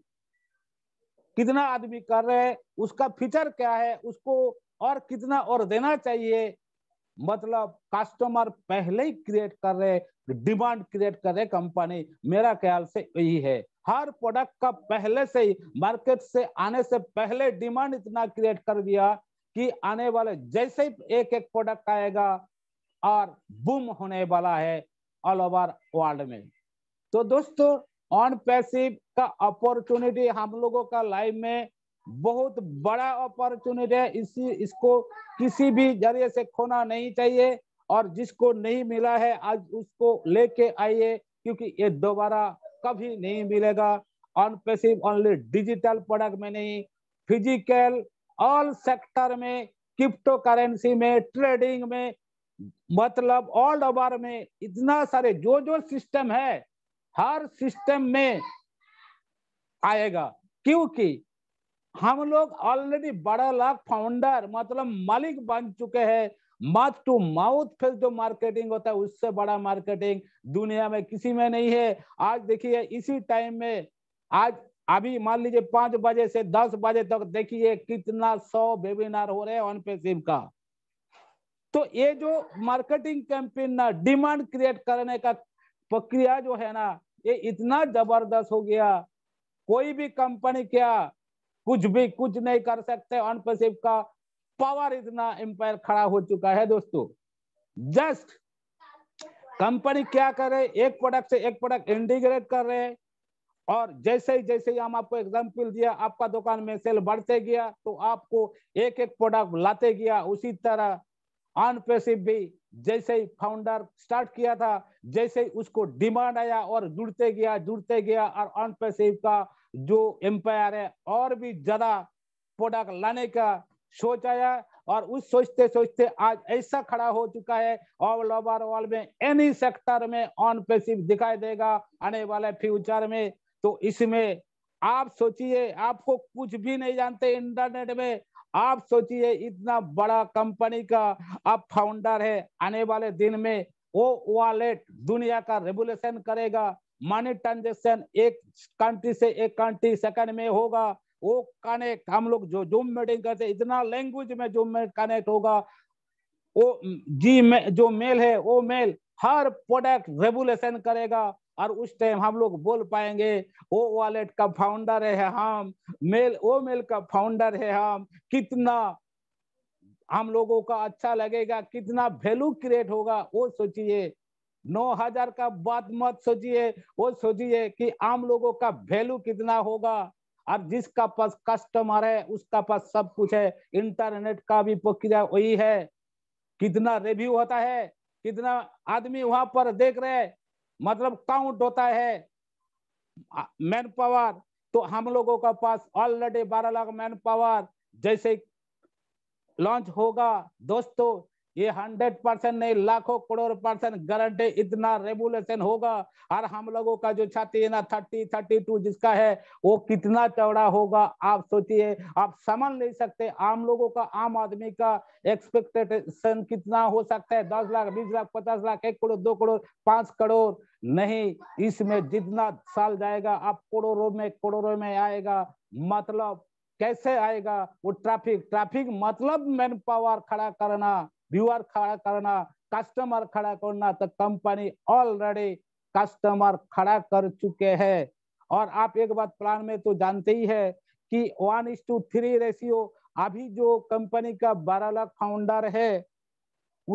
कितना आदमी कर रहे हैं उसका फीचर क्या है उसको और कितना और देना चाहिए मतलब कस्टमर पहले ही क्रिएट कर रहे डिमांड क्रिएट कर रहे कंपनी मेरा ख्याल से यही है हर प्रोडक्ट का पहले से ही मार्केट से आने से पहले डिमांड इतना क्रिएट कर दिया कि आने वाले जैसे एक एक प्रोडक्ट आएगा और बूम होने वाला है ऑल ओवर वर्ल्ड में तो दोस्तों ऑन पैसिव का अपॉर्चुनिटी हम लोगों का लाइफ में बहुत बड़ा अपॉर्चुनिटी है इसी इसको किसी भी जरिए से खोना नहीं चाहिए और जिसको नहीं मिला है आज उसको लेके आइए क्योंकि ये दोबारा कभी नहीं मिलेगा OnPassive only digital product में नहीं फिजिकल ऑल सेक्टर में क्रिप्टो करेंसी में ट्रेडिंग में मतलब ऑल ओवर में इतना सारे जो जो सिस्टम है हर सिस्टम में आएगा क्योंकि हम लोग ऑलरेडी बड़ा लाख फाउंडर मतलब मालिक बन चुके हैं माउथ टू माउथ फिर जो मार्केटिंग होता है उससे बड़ा मार्केटिंग दुनिया में किसी में नहीं है आज देखिए इसी टाइम में आज अभी मान लीजिए पांच बजे से दस बजे तक देखिए कितना सौ वेबिनार हो रहे हैं ऑन पे का तो ये जो मार्केटिंग कैंपेन ना डिमांड क्रिएट करने का प्रक्रिया जो है ना ये इतना जबरदस्त हो गया कोई भी कंपनी क्या कुछ भी कुछ नहीं कर सकते अनपसिव का पावर इतना एम्पायर खड़ा हो चुका है दोस्तों जस्ट कंपनी क्या कर रहे एक प्रोडक्ट से एक प्रोडक्ट इंटीग्रेट कर रहे और जैसे ही जैसे ही हम आपको एग्जाम्पल दिया आपका दुकान में सेल बढ़ते गया तो आपको एक एक प्रोडक्ट लाते गया उसी तरह अनपेसिव भी जैसे ही फाउंडर स्टार्ट किया था जैसे ही उसको डिमांड आया और जुड़ते गया जुड़ते गया और अनपेसिव का जो एम्पायर है और भी ज्यादा प्रोडक्ट लाने का सोच आया और उस सोचते सोचते आज ऐसा खड़ा हो चुका है ऑल ओवर ऑल में एनी सेक्टर में ऑन पैसिव दिखाई देगा आने वाले फ्यूचर में तो इसमें आप सोचिए आपको कुछ भी नहीं जानते इंटरनेट में आप सोचिए इतना बड़ा कंपनी का आप फाउंडर है आने वाले दिन में वो वॉलेट दुनिया का रेवोल्यूशन करेगा मनी ट्रांजेक्शन एक कंट्री से एक कंट्री सेकंड में होगा वो कनेक्ट हम लोग जो जूम मीटिंग करते इतना लैंग्वेज में जूम में कनेक्ट होगा वो जी में जो मेल है वो मेल हर प्रोडक्ट रेवोल्यूशन करेगा और उस टाइम हम लोग बोल पाएंगे ओ वॉलेट का फाउंडर है हम मेल ओ मेल का फाउंडर है हम कितना हम लोगों का अच्छा लगेगा कितना वैल्यू क्रिएट होगा वो सोचिए नौ हजार का बात मत सोचिए वो सोचिए कि आम लोगों का वैल्यू कितना होगा और जिसका पास कस्टमर है उसका पास सब कुछ है इंटरनेट का भी प्रक्रिया वही है कितना रिव्यू होता है कितना आदमी वहां पर देख रहे हैं मतलब काउंट होता है मैन पावर तो हम लोगों का पास ऑलरेडी बारह लाख मैन पावर जैसे लॉन्च होगा दोस्तों ये हंड्रेड परसेंट नहीं लाखों करोड़ परसेंट गारंटी इतना रेगुलेशन होगा और हम लोगों का जो छाती है ना थर्टी थर्टी टू जिसका है वो कितना चौड़ा होगा आप सोचिए आप समझ नहीं सकते आम लोगों का आम आदमी का एक्सपेक्टेशन कितना हो सकता है दस लाख बीस लाख पचास लाख एक करोड़ दो करोड़ पांच करोड़ नहीं इसमें जितना साल जाएगा आप करोड़ों में करोड़ों में आएगा मतलब कैसे आएगा वो ट्रैफिक ट्रैफिक मतलब मैन पावर खड़ा करना व्यूअर खड़ा करना कस्टमर खड़ा करना तो कंपनी ऑलरेडी कस्टमर खड़ा कर चुके हैं और आप एक बात प्लान में तो जानते ही है कि one is to three ratio अभी जो कंपनी का बारह लाख फाउंडर है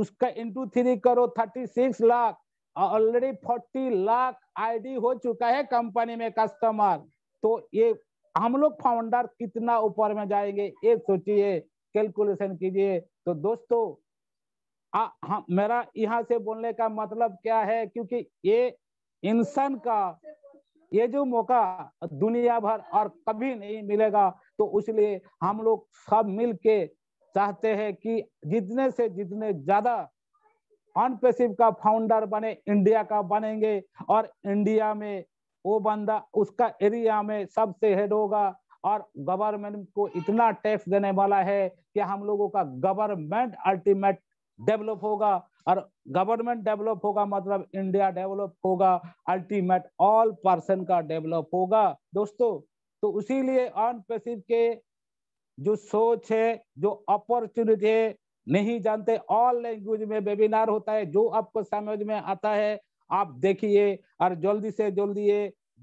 उसका इंटू थ्री करो thirty six lakh already forty lakh ID हो चुका है कंपनी में कस्टमर तो ये हम लोग फाउंडर कितना ऊपर में जाएंगे एक सोचिए कैलकुलेशन कीजिए तो दोस्तों आ, हाँ मेरा यहाँ से बोलने का मतलब क्या है क्योंकि ये इंसान का ये जो मौका दुनिया भर और कभी नहीं मिलेगा तो इसलिए हम लोग सब मिलके चाहते हैं कि जितने से जितने ज्यादा अनपेसिव का फाउंडर बने इंडिया का बनेंगे और इंडिया में वो बंदा उसका एरिया में सबसे हेड होगा और गवर्नमेंट को इतना टैक्स देने वाला है कि हम लोगों का गवर्नमेंट अल्टीमेट डेवलप होगा और गवर्नमेंट डेवलप होगा मतलब इंडिया डेवलप होगा अल्टीमेट ऑल पर्सन का डेवलप होगा दोस्तों तो उसी लिए के जो सोच है जो अपॉर्चुनिटी है नहीं जानते ऑल लैंग्वेज में वेबिनार होता है जो आपको समझ में आता है आप देखिए और जल्दी से जल्दी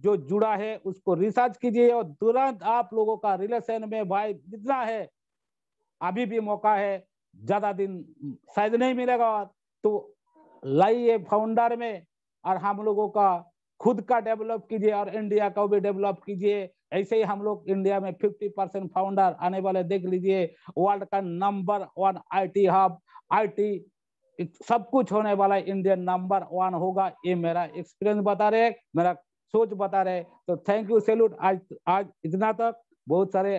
जो जुड़ा है उसको रिसर्च कीजिए और तुरंत आप लोगों का रिलेशन में भाई जितना है अभी भी मौका है ज्यादा दिन शायद नहीं मिलेगा तो लाइए फाउंडर में और हम लोगों का खुद का डेवलप कीजिए और इंडिया का भी डेवलप कीजिए ऐसे ही हम लोग इंडिया में 50 परसेंट फाउंडर आने वाले देख लीजिए वर्ल्ड का number one IT hub IT सब कुछ होने वाला इंडिया नंबर वन होगा ये मेरा एक्सपीरियंस बता रहे मेरा सोच बता रहे तो थैंक यू सैल्यूट आज आज इतना तक बहुत सारे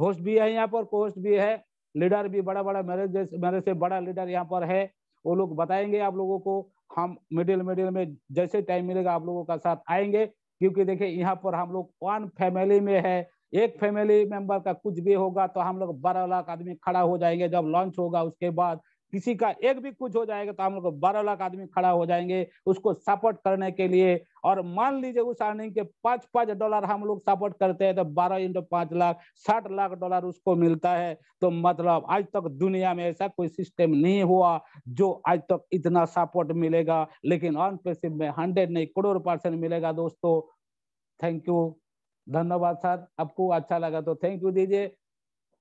होस्ट भी है यहाँ पर कोस्ट भी है लीडर भी बड़ा बड़ा मेरे जैसे मेरे से बड़ा लीडर यहाँ पर है वो लोग बताएंगे आप लोगों को हम मिडिल मिडिल में जैसे टाइम मिलेगा आप लोगों का साथ आएंगे क्योंकि देखिए यहाँ पर हम लोग वन फैमिली में है एक फैमिली मेंबर का कुछ भी होगा तो हम लोग बारह लाख आदमी खड़ा हो जाएंगे जब लॉन्च होगा उसके बाद किसी का एक भी कुछ हो जाएगा तो हम लोग बारह लाख आदमी खड़ा हो जाएंगे उसको सपोर्ट करने के लिए और मान लीजिए उस अर्निंग के पांच पांच डॉलर हम लोग सपोर्ट करते हैं तो बारह इंटू पांच लाख साठ लाख डॉलर उसको मिलता है तो मतलब आज तक दुनिया में ऐसा कोई सिस्टम नहीं हुआ जो आज तक इतना सपोर्ट मिलेगा लेकिन अनपेसिव में हंड्रेड नहीं करोड़ परसेंट मिलेगा दोस्तों थैंक यू धन्यवाद सर आपको अच्छा लगा तो थैंक यू दीजिए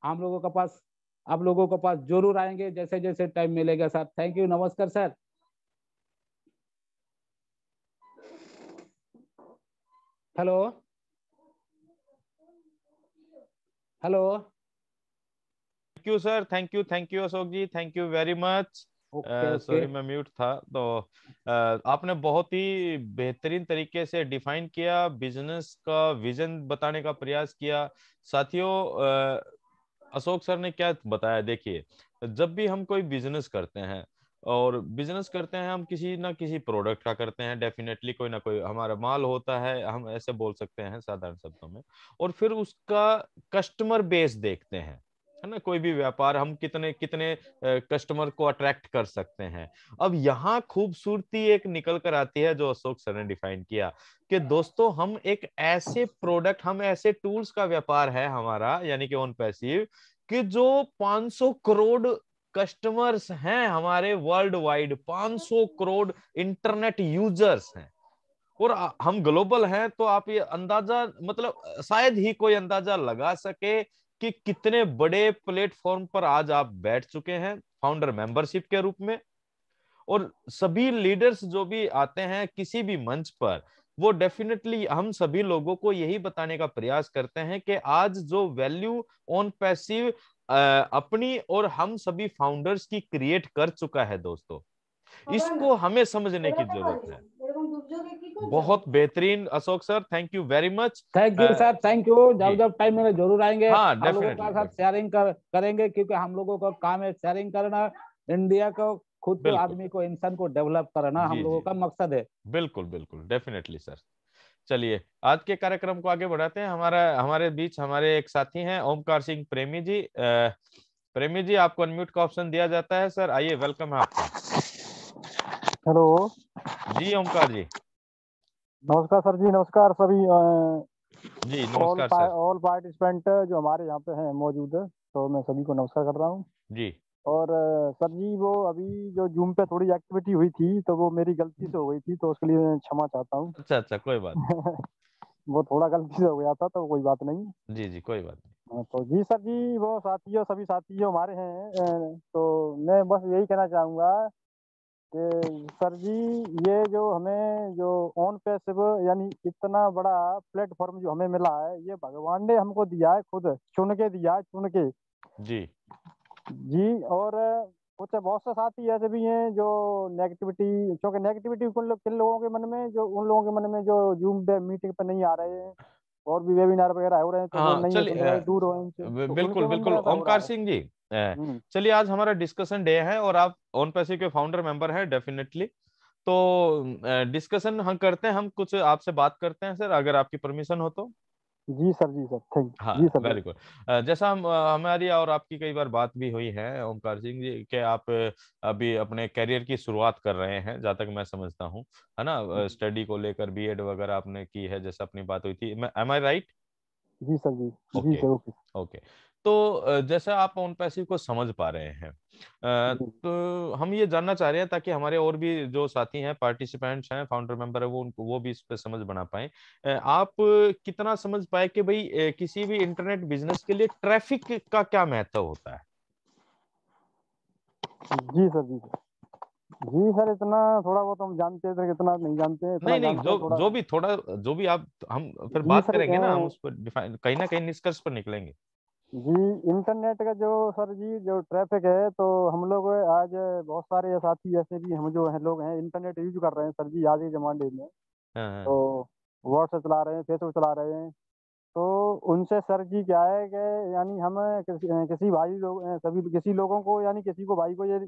हम लोगों के पास आप लोगों के पास जरूर आएंगे जैसे जैसे टाइम मिलेगा सर थैंक यू नमस्कार sir hello hello thank you sir thank you thank you Ashok ji thank you very much sorry मैं म्यूट था तो uh, आपने बहुत ही बेहतरीन तरीके से डिफाइन किया बिजनेस का विजन बताने का प्रयास किया साथियों uh, अशोक सर ने क्या बताया देखिए जब भी हम कोई बिजनेस करते हैं और बिजनेस करते हैं हम किसी ना किसी प्रोडक्ट का करते हैं डेफिनेटली कोई ना कोई हमारा माल होता है हम ऐसे बोल सकते हैं साधारण शब्दों में और फिर उसका कस्टमर बेस देखते हैं है ना कोई भी व्यापार हम कितने कितने कस्टमर को अट्रैक्ट कर सकते हैं अब यहाँ खूबसूरती एक निकल कर आती है जो अशोक सर ने डिफाइन किया कि दोस्तों हम एक ऐसे प्रोडक्ट हम ऐसे टूल्स का व्यापार है हमारा यानी कि ऑन पैसिव कि जो 500 करोड़ कस्टमर्स हैं हमारे world wide 500 crore internet users हैं और हम ग्लोबल हैं तो आप ये अंदाजा मतलब शायद ही कोई अंदाजा लगा सके कि कितने बड़े प्लेटफॉर्म पर आज आप बैठ चुके हैं फाउंडर मेंबरशिप के रूप में और सभी लीडर्स जो भी आते हैं किसी भी मंच पर वो डेफिनेटली हम सभी लोगों को यही बताने का प्रयास करते हैं कि आज जो वैल्यू ऑन पैसिव अपनी और हम सभी फाउंडर्स की क्रिएट कर चुका है दोस्तों इसको हमें समझने की तो जरूरत है बहुत बेहतरीन Ashok sir thank you very much thank you sir thank you जब जब टाइम मिले जरूर आएंगे हाँ, हम लोगों साथ शेयरिंग कर, करेंगे क्योंकि हम लोगों का काम है शेयरिंग करना इंडिया को खुद के आदमी को इंसान को डेवलप करना हम लोगों का मकसद है बिल्कुल बिल्कुल डेफिनेटली सर चलिए आज के कार्यक्रम को आगे बढ़ाते हैं हमारा हमारे बीच हमारे एक साथी हैं ओमकार सिंह प्रेमी जी आ, प्रेमी जी आपको अनम्यूट का ऑप्शन दिया जाता है सर आइए वेलकम है आपका हेलो जी ओमकार जी नमस्कार सर जी नमस्कार सभी जी नमस्कार सर ऑल पार्टिसिपेंट जो हमारे यहाँ पे हैं मौजूद है तो मैं सभी को नमस्कार कर रहा हूँ जी और सर जी वो अभी जो जूम पे थोड़ी एक्टिविटी हुई थी तो वो मेरी गलती से हो गई थी तो उसके लिए मैं क्षमा चाहता हूँ अच्छा अच्छा कोई बात वो थोड़ा गलती से हो गया था तो कोई बात नहीं जी जी कोई बात नहीं हाँ, तो जी सर जी वो साथियों सभी साथियों हमारे हैं तो मैं बस यही कहना चाहूंगा सर जी ये जो हमें जो ऑन पे यानी इतना बड़ा प्लेटफॉर्म जो हमें मिला है ये भगवान ने हमको दिया है खुद चुन के दिया है चुन के जी जी और कुछ तो बहुत से साथी ऐसे भी हैं जो नेगेटिविटी क्योंकि नेगेटिविटी उन लोग किन लोगों के मन में जो उन लोगों के मन में जो जूम पे मीटिंग पे नहीं आ रहे हैं और भी वेबिनार वगैरह हो रहे हैं तो हाँ, नहीं तो दूर हो तो बिल्कुल बिल्कुल ओमकार सिंह जी हम्म। चलिए आज हमारा डिस्कशन डे है और आप ओन पैसे के फाउंडर मेंबर हैं डेफिनेटली तो डिस्कशन हम करते हैं हम कुछ आपसे बात करते हैं सर अगर आपकी परमिशन हो तो जी सर जी सर थैंक यू हाँ, जी सर वेरी गुड जैसा हम हमारी और आपकी कई बार बात भी हुई है ओमकार सिंह जी के आप अभी अपने करियर की शुरुआत कर रहे हैं जहाँ तक मैं समझता हूँ है ना स्टडी हम्म। को लेकर बीएड वगैरह आपने की है जैसा अपनी बात हुई थी एम आई राइट जी सर जी ओके ओके okay. okay. तो जैसे आप उन पैसिव को समझ पा रहे हैं तो हम ये जानना चाह रहे हैं ताकि हमारे और भी जो साथी हैं पार्टिसिपेंट्स हैं फाउंडर मेंबर है वो उनको वो भी इस पे समझ बना पाए आप कितना समझ पाए कि भाई किसी भी इंटरनेट बिजनेस के लिए ट्रैफिक का क्या महत्व होता है जी सर जी जी सर इतना थोड़ा बहुत हम जानते हैं इतना नहीं जानते हैं नहीं नहीं जो थोड़ा... जो भी थोड़ा जो भी आप हम फिर बात करेंगे ना हम उस पर डिफाइन कहीं ना कहीं निष्कर्ष पर निकलेंगे जी इंटरनेट का जो सर जी जो ट्रैफिक है तो हम लोग आज बहुत सारे साथी ऐसे भी हम जो हैं लोग हैं इंटरनेट यूज कर रहे हैं सर जी आज के जमाने में हाँ, हाँ। तो व्हाट्सएप चला रहे हैं फेसबुक चला रहे हैं तो उनसे सर जी क्या है कि यानी हम किसी, किसी भाई लोग सभी किसी लोगों को यानी किसी को भाई को ये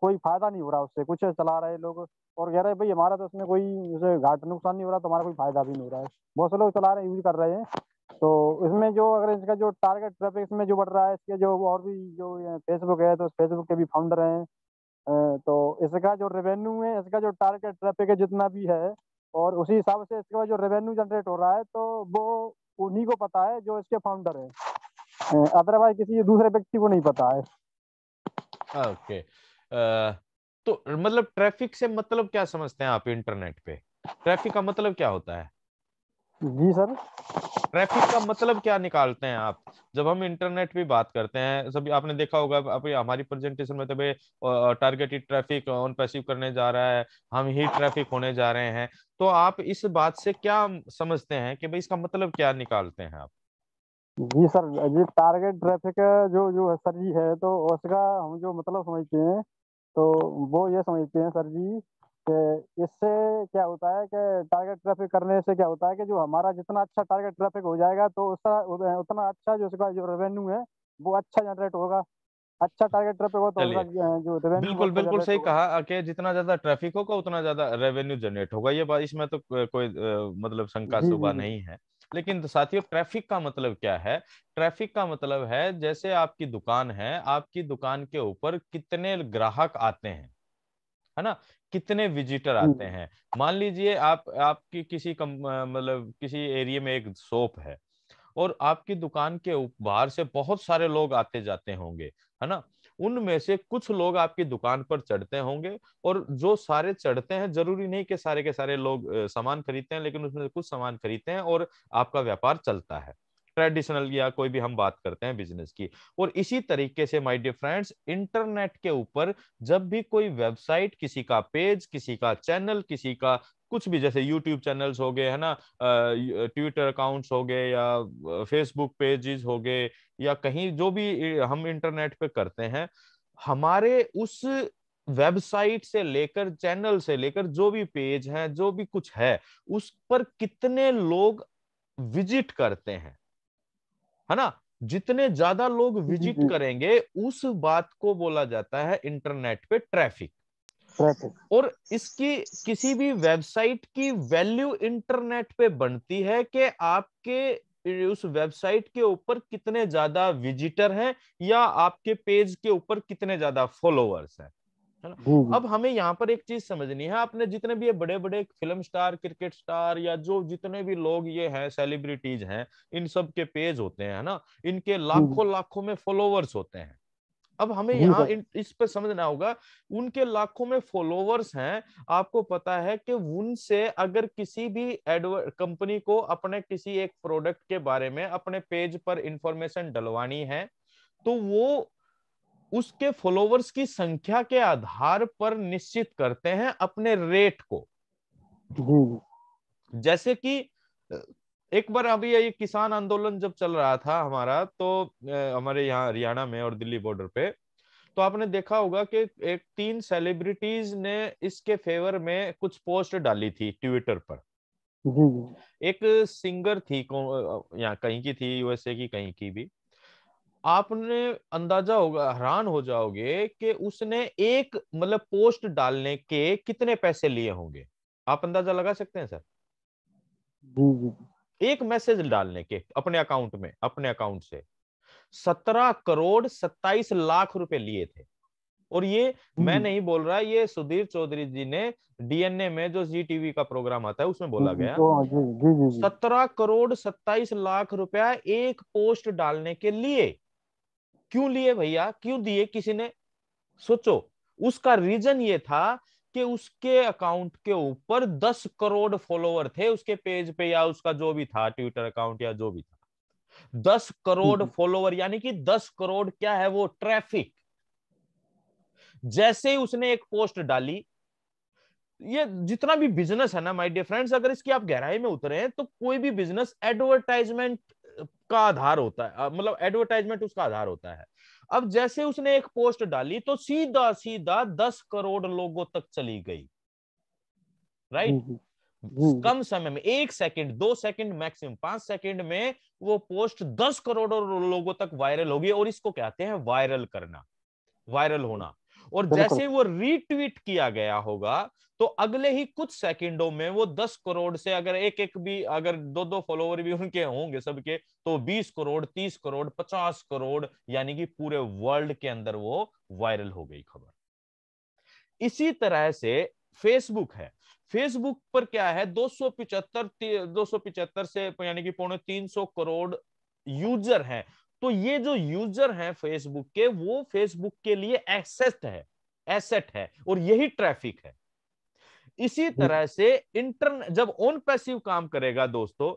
कोई फायदा नहीं हो रहा उससे कुछ चला रहे लोग और कह रहे भाई हमारा तो उसमें कोई घाट नुकसान नहीं हो रहा तो हमारा कोई फायदा भी नहीं हो रहा है बहुत से लोग चला रहे यूज कर रहे हैं तो इसमें जो अगर इसका जो टारगेट ट्रैफिक इसमें जो बढ़ रहा है इसके जो और भी जो फेसबुक है तो फेसबुक के भी फाउंडर हैं तो इसका जो रेवेन्यू है इसका जो टारगेट ट्रैफिक है जितना भी है और उसी हिसाब से इसका जो रेवेन्यू जनरेट हो रहा है तो वो उन्हीं को पता है जो इसके फाउंडर है अदरवाइज किसी दूसरे व्यक्ति को नहीं पता है हाँ, ओके तो मतलब ट्रैफिक से मतलब क्या समझते हैं आप इंटरनेट पे ट्रैफिक का मतलब क्या होता है जी सर ट्रैफिक का मतलब क्या निकालते हैं आप जब हम इंटरनेट पे बात करते हैं सभी आपने देखा होगा अभी हमारी प्रेजेंटेशन में तो टारगेटेड ट्रैफिक ऑन पैसिव करने जा रहा है हम ही ट्रैफिक होने जा रहे हैं तो आप इस बात से क्या समझते हैं कि भाई इसका मतलब क्या निकालते हैं आप जी सर जी टारगेट ट्रैफिक जो जो है सर जी है तो उसका हम जो मतलब समझते हैं तो वो ये समझते हैं सर जी कि इससे क्या होता है कि टारगेट ट्रैफिक करने से क्या होता है कि जो हमारा जितना अच्छा टारगेट ट्रैफिक हो जाएगा तो उस उतना अच्छा जो उसका जो रेवेन्यू है वो अच्छा जनरेट होगा अच्छा टारगेट ट्रैफिक हो तो उसका जो रेवेन्यू बिल्कुल अच्छा बिल्कुल सही कहा कि जितना ज्यादा ट्रैफिक होगा उतना ज्यादा रेवेन्यू जनरेट होगा ये बात इसमें तो कोई मतलब शंका सुबह नहीं है लेकिन साथियों ट्रैफिक का मतलब क्या है ट्रैफिक का मतलब है जैसे आपकी दुकान है आपकी दुकान के ऊपर कितने ग्राहक आते हैं है ना कितने विजिटर हम्म। आते हैं मान लीजिए आप आपकी किसी कम मतलब किसी एरिया में एक सोप है और आपकी दुकान के बाहर से बहुत सारे लोग आते जाते होंगे है ना उनमें से कुछ लोग आपकी दुकान पर चढ़ते होंगे और जो सारे चढ़ते हैं जरूरी नहीं कि सारे के सारे लोग सामान खरीदते हैं लेकिन उसमें से कुछ सामान खरीदते हैं और आपका व्यापार चलता है ट्रेडिशनल या कोई भी हम बात करते हैं बिजनेस की और इसी तरीके से माय डियर फ्रेंड्स इंटरनेट के ऊपर जब भी कोई वेबसाइट किसी का पेज किसी का चैनल किसी का कुछ भी जैसे यूट्यूब चैनल्स हो गए है ना ट्विटर अकाउंट्स हो गए या फेसबुक पेजेस हो गए या कहीं जो भी हम इंटरनेट पे करते हैं हमारे उस वेबसाइट से लेकर चैनल से लेकर जो भी पेज है जो भी कुछ है उस पर कितने लोग विजिट करते हैं है ना जितने ज्यादा लोग विजिट करेंगे उस बात को बोला जाता है इंटरनेट पे ट्रैफिक और इसकी किसी भी वेबसाइट की वैल्यू इंटरनेट पे बनती है कि आपके उस वेबसाइट के ऊपर कितने ज्यादा विजिटर हैं या आपके पेज के ऊपर कितने ज्यादा फॉलोअर्स हैं है ना अब हमें यहाँ पर एक चीज समझनी है आपने जितने भी ये बड़े बड़े फिल्म स्टार क्रिकेट स्टार या जो जितने भी लोग ये हैं सेलिब्रिटीज हैं इन सब के पेज होते हैं ना इनके लाखों लाखों में फॉलोवर्स होते हैं अब हमें यहाँ इस पे समझना होगा उनके लाखों में फॉलोवर्स हैं आपको पता है कि उनसे अगर किसी भी एडवर्ट कंपनी को अपने किसी एक प्रोडक्ट के बारे में अपने पेज पर इंफॉर्मेशन डलवानी है तो वो उसके फॉलोवर्स की संख्या के आधार पर निश्चित करते हैं अपने रेट को हम्म। जैसे कि एक बार अभी ये किसान आंदोलन जब चल रहा था हमारा तो हमारे यहाँ हरियाणा में और दिल्ली बॉर्डर पे तो आपने देखा होगा कि एक तीन सेलिब्रिटीज ने इसके फेवर में कुछ पोस्ट डाली थी ट्विटर पर हम्म। एक सिंगर थी यहाँ कहीं की थी यूएसए की कहीं की भी आपने अंदाजा होगा हैरान हो जाओगे कि उसने एक मतलब पोस्ट डालने के कितने पैसे लिए होंगे आप अंदाजा लगा सकते हैं सर एक मैसेज डालने के अपने अकाउंट में अपने अकाउंट से सत्रह करोड़ सत्ताईस लाख रुपए लिए थे और ये मैं हम्म। नहीं बोल रहा ये सुधीर चौधरी जी ने डीएनए में जो जी टीवी का प्रोग्राम आता है उसमें बोला गया सत्रह करोड़ सत्ताईस लाख रुपया एक पोस्ट डालने के लिए क्यों लिए भैया क्यों दिए किसी ने सोचो उसका रीजन ये था कि उसके अकाउंट के ऊपर दस करोड़ फॉलोवर थे उसके पेज पे या उसका जो भी था ट्विटर अकाउंट या जो भी था दस करोड़ फॉलोवर हम्म। यानी कि दस करोड़ क्या है वो ट्रैफिक जैसे ही उसने एक पोस्ट डाली ये जितना भी बिजनेस है ना माय डियर फ्रेंड्स अगर इसकी आप गहराई में उतरे तो कोई भी बिजनेस एडवर्टाइजमेंट का आधार होता है मतलब एडवर्टाइजमेंट उसका आधार होता है अब जैसे उसने एक पोस्ट डाली तो सीधा सीधा दस करोड़ लोगों तक चली गई राइट हम्म, हम्म। हम्म। कम समय में एक सेकंड दो सेकंड मैक्सिमम पांच सेकंड में वो पोस्ट दस करोड़ लोगों तक वायरल होगी और इसको कहते हैं वायरल करना वायरल होना और जैसे वो रीट्वीट किया गया होगा तो अगले ही कुछ सेकंडों में वो दस करोड़ से अगर एक एक भी अगर दो दो फॉलोवर भी उनके होंगे सबके तो बीस करोड़ तीस करोड़ पचास करोड़ यानी कि पूरे वर्ल्ड के अंदर वो वायरल हो गई खबर इसी तरह से फेसबुक है फेसबुक पर क्या है दो सौ पिचहत्तर दो सौ पिचहत्तर से यानी कि पौने तीन सौ करोड़ यूजर हैं तो ये जो यूजर है फेसबुक के वो फेसबुक के लिए एक्सेस्ट है एसेट है और यही ट्रैफिक है इसी हम्म। तरह से इंटरन जब ओन पैसिव काम करेगा दोस्तों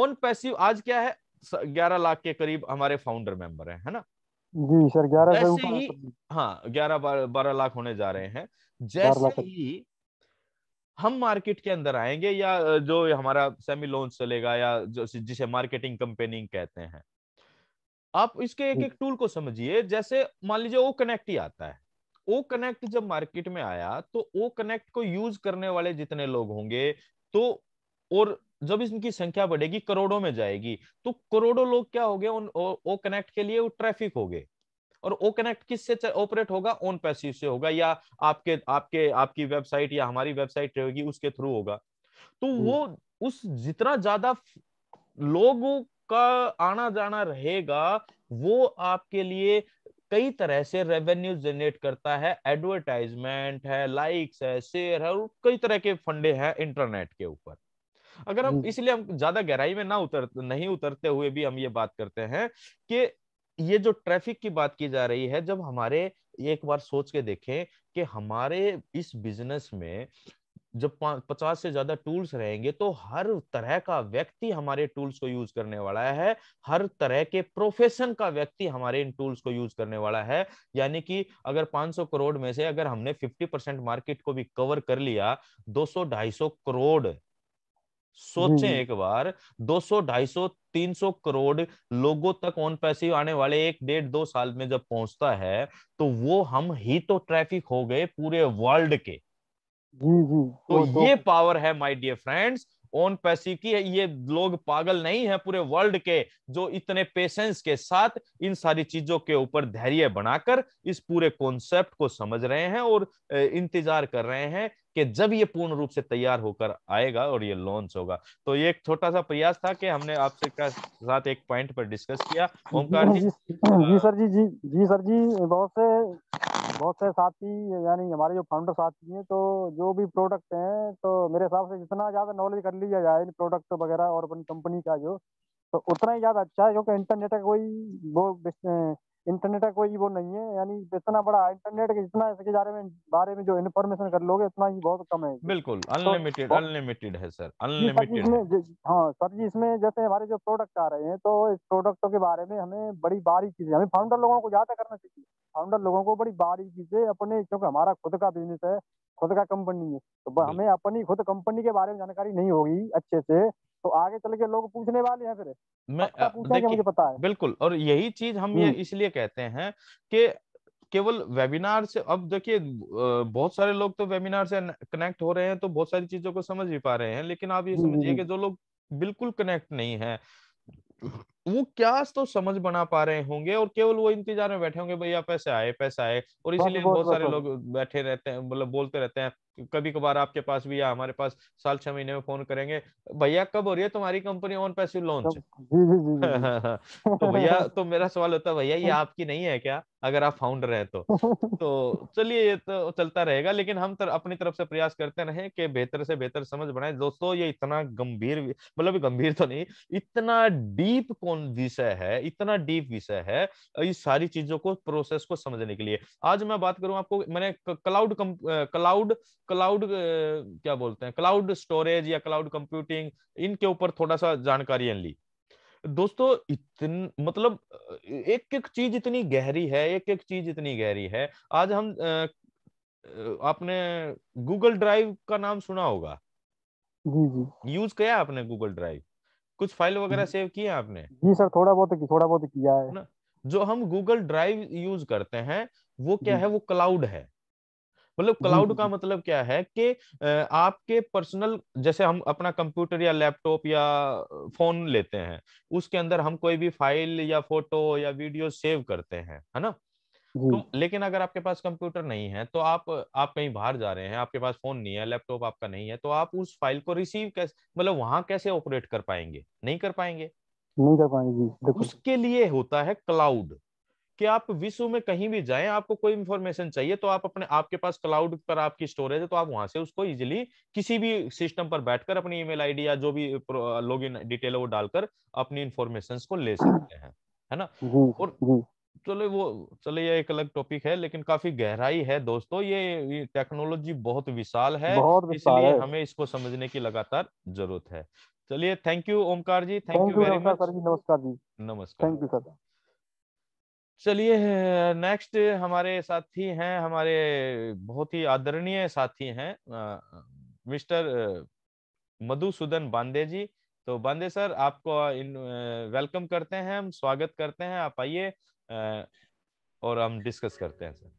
ओन पैसिव आज क्या है ग्यारह लाख के करीब हमारे फाउंडर मेंबर है, है ना जी सर ग्यारह जैसे ही हाँ ग्यारह बारह लाख होने जा रहे हैं जैसे ही हम मार्केट के अंदर आएंगे या जो हमारा सेमी लोन चलेगा या जो जिसे मार्केटिंग कंपेनिंग कहते हैं आप इसके एक हम्म। एक टूल को समझिए जैसे मान लीजिए ओ कनेक्ट ही आता है ओ कनेक्ट जब मार्केट में आया तो ओ कनेक्ट को यूज करने वाले जितने लोग होंगे तो और जब इनकी संख्या बढ़ेगी करोड़ों में जाएगी तो करोड़ों लोग क्या हो गए ओ कनेक्ट के लिए ट्रैफिक हो गए और ओ कनेक्ट किससे ऑपरेट होगा ऑन पैसिव से होगा या आपके आपके आपकी वेबसाइट या हमारी वेबसाइट रहेगी उसके थ्रू होगा तो हम्म। वो उस जितना ज्यादा लोगों आपका आना जाना रहेगा वो आपके लिए कई तरह से रेवेन्यू जनरेट करता है एडवर्टाइजमेंट है लाइक्स है शेयर है और कई तरह के फंडे हैं इंटरनेट के ऊपर अगर हम इसलिए हम ज्यादा गहराई में ना उतर नहीं उतरते हुए भी हम ये बात करते हैं कि ये जो ट्रैफिक की बात की जा रही है जब हमारे एक बार सोच के देखें कि हमारे इस बिजनेस में जब पचास से ज्यादा टूल्स रहेंगे तो हर तरह का व्यक्ति हमारे टूल्स को यूज करने वाला है हर तरह के प्रोफेशन का व्यक्ति हमारे इन टूल्स को यूज करने वाला है यानी कि अगर 500 करोड़ में से अगर हमने 50 परसेंट मार्केट को भी कवर कर लिया 200-250 करोड़ सोचें एक बार 200 250 300 करोड़ लोगों तक ऑन पैसे आने वाले एक डेढ़ दो साल में जब पहुंचता है तो वो हम ही तो ट्रैफिक हो गए पूरे वर्ल्ड के तो, तो ये पावर है my dear friends OnPassive की ये लोग पागल नहीं है पूरे वर्ल्ड के जो इतने पेशेंस के साथ इन सारी चीजों के ऊपर धैर्य बनाकर इस पूरे कॉन्सेप्ट को समझ रहे हैं और इंतजार कर रहे हैं कि जब ये पूर्ण रूप से तैयार होकर आएगा और ये लॉन्च होगा तो ये एक छोटा सा प्रयास था कि हमने आपसे का साथ एक पॉइंट पर डिस्कस किया ओमकार जी, जी, जी सर जी जी जी सर जी बहुत से बहुत से साथी यानी हमारे जो फाउंडर साथी हैं तो जो भी प्रोडक्ट हैं तो मेरे हिसाब से जितना ज्यादा नॉलेज कर लिया जाए इन प्रोडक्ट वगैरह और अपनी कंपनी का जो तो उतना ही ज्यादा अच्छा है क्योंकि इंटरनेट का कोई वो इंटरनेट का कोई वो नहीं है यानी इतना बड़ा इंटरनेट के जितना इसके बारे में बारे में जो इन्फॉर्मेशन कर लोगे उतना ही बहुत कम है बिल्कुल अनलिमिटेड तो अनलिमिटेड है सर अनलिमिटेड हाँ सर जी इसमें जैसे हमारे जो प्रोडक्ट आ रहे हैं तो इस प्रोडक्टों के बारे में हमें बड़ी बारी चीजें हमें फाउंडर लोगों को ज्यादा करना चाहिए फाउंडर लोगों को बड़ी बारीकी से अपने क्योंकि हमारा खुद का बिजनेस है खुद का कंपनी है तो हमें अपनी खुद कंपनी के बारे में जानकारी नहीं होगी अच्छे से तो आगे चल के लोग पूछने वाले हैं फिर मैं देखिए मुझे पता है बिल्कुल और यही चीज हम ये हम्म। इसलिए कहते हैं कि केवल वेबिनार से अब देखिए बहुत सारे लोग तो वेबिनार से कनेक्ट हो रहे हैं तो बहुत सारी चीजों को समझ भी पा रहे हैं लेकिन आप ये हम्म, हम्म, समझिए कि जो लोग बिल्कुल कनेक्ट नहीं है वो क्या तो समझ बना पा रहे होंगे और केवल वो इंतजार में बैठे होंगे भैया पैसे आए पैसे आए और इसीलिए बहुत सारे मतलब लोग बैठे रहते हैं मतलब बोलते रहते हैं कभी कभार आपके पास भी या हमारे पास साल छह महीने में फोन करेंगे भैया कब हो रही है तुम्हारी कंपनी ऑन पैसे लॉन्च तो भैया तो मेरा सवाल होता है भैया ये आपकी नहीं है क्या अगर आप फाउंडर हैं तो तो चलिए ये तो चलता रहेगा लेकिन हम तर, अपनी तरफ से प्रयास करते रहे कि बेहतर से बेहतर समझ बनाए दोस्तों ये इतना गंभीर मतलब गंभीर तो नहीं इतना डीप कौन महत्वपूर्ण विषय है इतना डीप विषय है इस सारी चीजों को प्रोसेस को समझने के लिए आज मैं बात करूं आपको मैंने क्लाउड क्लाउड क्लाउड क्या बोलते हैं क्लाउड स्टोरेज या क्लाउड कंप्यूटिंग इनके ऊपर थोड़ा सा जानकारी ली दोस्तों इतन मतलब एक एक चीज इतनी गहरी है एक एक चीज इतनी गहरी है आज हम आपने गूगल ड्राइव का नाम सुना होगा जी जी यूज किया आपने गूगल ड्राइव कुछ फाइल वगैरह सेव किए आपने जी सर थोड़ा बहुत थोड़ा बहुत किया है जो हम गूगल ड्राइव यूज करते हैं वो क्या है वो क्लाउड है मतलब क्लाउड का मतलब क्या है कि आपके पर्सनल जैसे हम अपना कंप्यूटर या लैपटॉप या फोन लेते हैं उसके अंदर हम कोई भी फाइल या फोटो या वीडियो सेव करते हैं है ना तो, लेकिन अगर आपके पास कंप्यूटर नहीं है तो आप आप कहीं बाहर जा रहे हैं आपके पास फोन नहीं है लैपटॉप आपका नहीं है तो आप उस फाइल को रिसीव कैसे मतलब वहां कैसे ऑपरेट कर पाएंगे नहीं कर पाएंगे नहीं कर पाएंगे उसके लिए होता है क्लाउड कि आप विश्व में कहीं भी जाएं आपको कोई इंफॉर्मेशन चाहिए तो आप अपने आपके पास क्लाउड पर आपकी स्टोरेज है तो आप वहां से उसको इजिली किसी भी सिस्टम पर बैठकर अपनी ईमेल आईडी या जो भी लॉगिन डिटेल है वो डालकर अपनी इंफॉर्मेशन को ले सकते हैं है ना और चलो वो चले ये एक अलग टॉपिक है लेकिन काफी गहराई है दोस्तों ये, ये टेक्नोलॉजी बहुत विशाल है बहुत विशाल इसलिए है। हमें इसको समझने की लगातार जरूरत है चलिए thank you Omkar ji thank you very much नमस्कार जी नमस्कार थैंक यू सर चलिए नेक्स्ट हमारे साथी हैं हमारे बहुत ही आदरणीय साथी हैं मिस्टर मधुसूदन बांदे जी तो बांदे सर आपको इन वेलकम करते हैं हम स्वागत करते हैं आप आइए और हम डिस्कस करते हैं sir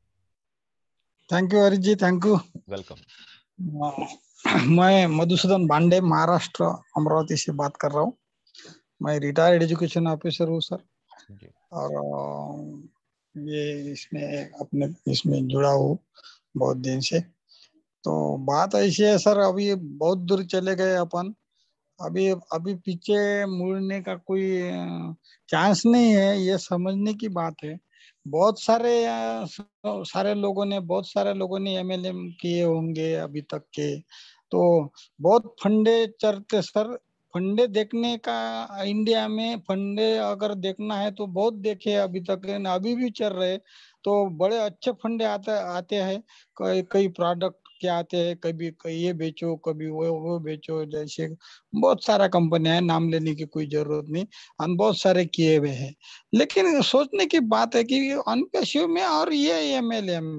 thank you Harish ji thank you welcome मैं मधुसूदन भांडे महाराष्ट्र अमरावती से बात कर रहा हूँ मैं रिटायर्ड एजुकेशन ऑफिसर हूँ सर और ये इसमें अपने इसमें जुड़ा हूँ बहुत दिन से तो बात ऐसी है सर अभी बहुत दूर चले गए अपन अभी अभी पीछे मुड़ने का कोई चांस नहीं है ये समझने की बात है बहुत सारे सारे लोगों ने बहुत सारे लोगों ने एम एल एम किए होंगे अभी तक के तो बहुत फंडे चरते सर फंडे देखने का इंडिया में फंडे अगर देखना है तो बहुत देखे अभी तक अभी भी चल रहे तो बड़े अच्छे फंडे आते आते हैं कई कई प्रोडक्ट लेके आते हैं कभी ये बेचो कभी वो वो बेचो जैसे बहुत सारा कंपनियां है नाम लेने की कोई जरूरत नहीं हम बहुत सारे किए हुए हैं लेकिन सोचने की बात है कि अनपेशिव में और ये एम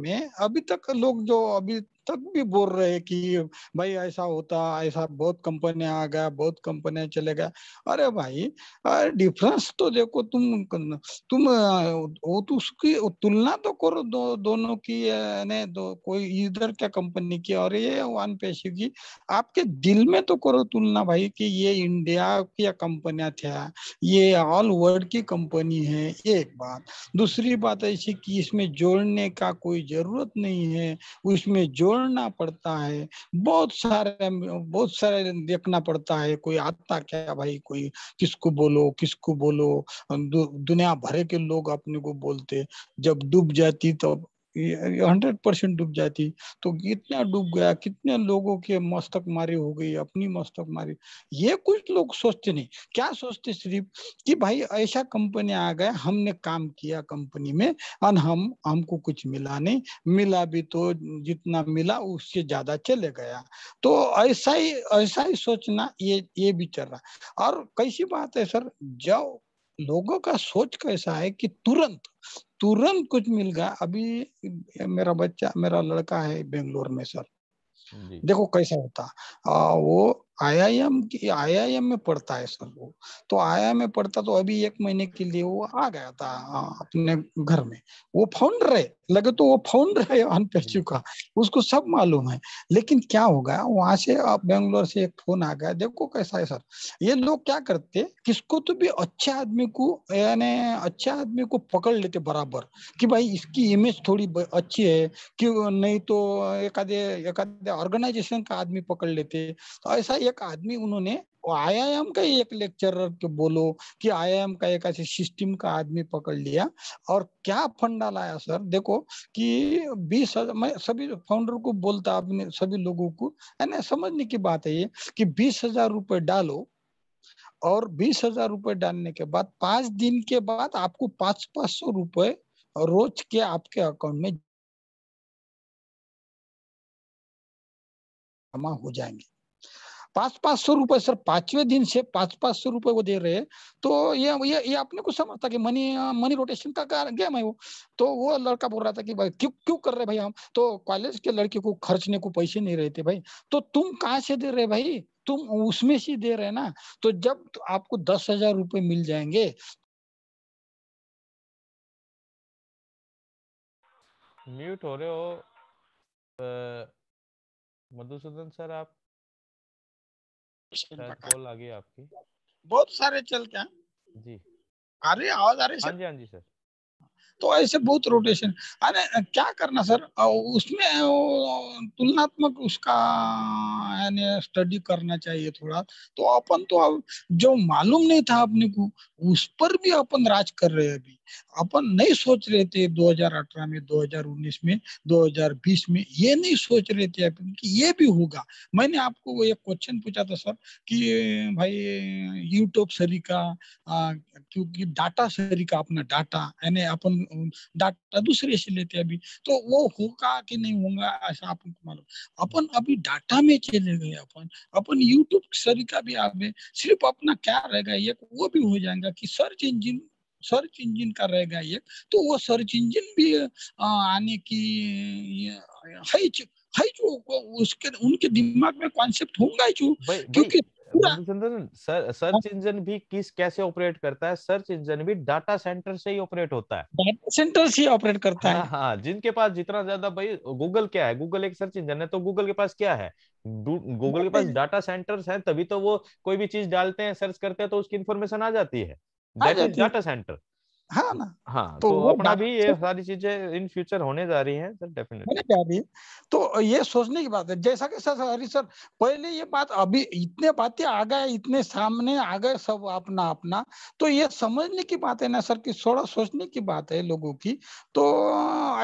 में अभी तक लोग जो अभी तक भी बोल रहे कि भाई ऐसा होता ऐसा बहुत कंपनियां आ गया बहुत कंपनियां चले गया अरे भाई अरे डिफरेंस तो देखो तुम तुम वो तो उसकी तुलना तो करो दो दोनों की ने दो कोई इधर क्या कंपनी की और ये वन पेशी की आपके दिल में तो करो तुलना भाई कि ये इंडिया की कंपनियां था ये ऑल वर्ल्ड की कंपनी है एक बात दूसरी बात ऐसी कि इसमें जोड़ने का कोई जरूरत नहीं है उसमें जोड़ छोड़ना पड़ता है बहुत सारे बहुत सारे देखना पड़ता है कोई आता क्या भाई कोई किसको बोलो किसको बोलो दु, दुनिया भरे के लोग अपने को बोलते जब डूब जाती तब तो हंड्रेड परसेंट डूब जाती तो कितना डूब गया कितने लोगों के मस्तक मारे हो गई अपनी मस्तक मारे ये कुछ लोग सोचते नहीं क्या सोचते सिर्फ कि भाई ऐसा कंपनी आ गया हमने काम किया कंपनी में और हम हमको कुछ मिला नहीं मिला भी तो जितना मिला उससे ज्यादा चले गया तो ऐसा ही ऐसा ही सोचना ये ये भी चल रहा और कैसी बात है सर जब लोगों का सोच कैसा है कि तुरंत तुरंत कुछ मिल गया अभी मेरा बच्चा मेरा लड़का है बेंगलोर में सर देखो कैसा होता आ, वो आईआईएम की आईआईएम में पढ़ता है सर वो तो आईआईएम में पढ़ता तो अभी एक महीने के लिए वो आ गया था आ, अपने घर में वो फाउंडर है लगे तो वो फाउंडर है अनपेस्टिव का उसको सब मालूम है लेकिन क्या होगा वहां से बेंगलोर से एक फोन आ गया देखो कैसा है सर ये लोग क्या करते किसको तो भी अच्छे आदमी को यानी अच्छे आदमी को पकड़ लेते बराबर कि भाई इसकी इमेज थोड़ी अच्छी है कि नहीं तो एक आधे एक आधे ऑर्गेनाइजेशन का आदमी पकड़ लेते तो ऐसा एक आदमी उन्होंने आईआईएम का एक लेक्चरर के बोलो कि आईआईएम का एक ऐसे सिस्टम का आदमी पकड़ लिया और क्या फंडा लाया सर देखो कि बीस हजार मैं सभी फाउंडर को बोलता अपने सभी लोगों को ना समझने की बात है ये कि बीस हजार रुपए डालो और बीस हजार रुपए डालने के बाद पांच दिन के बाद आपको पांच पांच सौ रुपए रोज के आपके अकाउंट में जमा हो जाएंगे पांच पांच सौ रुपए सर पांचवे दिन से पांच पांच सौ रुपए वो दे रहे तो ये ये ये अपने को समझता कि मनी मनी रोटेशन का गेम है वो तो वो लड़का बोल रहा था कि भाई क्यों क्यों कर रहे भाई हम तो कॉलेज के लड़के को खर्चने को पैसे नहीं रहते भाई तो तुम कहाँ से दे रहे भाई तुम उसमें से दे रहे ना तो जब तो आपको दस हजार रुपये मिल जाएंगे म्यूट हो रहे हो मधुसूदन सर आप कॉल आ गई आपकी बहुत सारे चलते हैं जी आ रही आवाज आ रही सर हाँ जी हाँ जी सर तो ऐसे बहुत रोटेशन अरे क्या करना सर उसमें तुलनात्मक उसका यानी स्टडी करना चाहिए थोड़ा तो अपन तो अब जो मालूम नहीं था अपने को उस पर भी अपन राज कर रहे हैं अभी अपन नहीं सोच रहे थे 2018 में 2019 में 2020 में ये नहीं सोच रहे थे अपन कि ये भी होगा मैंने आपको वो एक क्वेश्चन पूछा था सर कि भाई यूट्यूब सरिका क्योंकि डाटा सरिका अपना डाटा यानी अपन डाटा दूसरे से लेते अभी तो वो होगा कि नहीं होगा ऐसा अपन को मालूम अपन अभी डाटा में चले गए अपन अपन यूट्यूब सरिका भी आप सिर्फ अपना क्या रहेगा एक वो भी हो जाएगा कि सर्च इंजिन सर्च इंजन का रहेगा एक तो वो सर्च इंजन भी आने की है हाइच हाइच उसके उनके दिमाग में कॉन्सेप्ट होगा जो क्योंकि सर सर्च हाँ। इंजन भी किस कैसे ऑपरेट करता है सर्च इंजन भी डाटा सेंटर से ही ऑपरेट होता है डाटा सेंटर से ही ऑपरेट करता हाँ, है हाँ जिनके पास जितना ज्यादा भाई गूगल क्या है गूगल एक सर्च इंजन है तो गूगल के पास क्या है गूगल के पास डाटा सेंटर्स है तभी तो वो कोई भी चीज डालते हैं सर्च करते हैं तो उसकी इन्फॉर्मेशन आ जाती है डाटा हाँ, सेंटर हाँ ना हाँ तो, तो अपना भी ये सारी चीजें इन फ्यूचर होने जा रही हैं सर डेफिनेटली जा रही है तो ये सोचने की बात है जैसा कि सर सर पहले ये बात अभी इतने बातें आ गए इतने सामने आ गए सब अपना अपना तो ये समझने की बात है ना सर कि थोड़ा सोचने की बात है लोगों की तो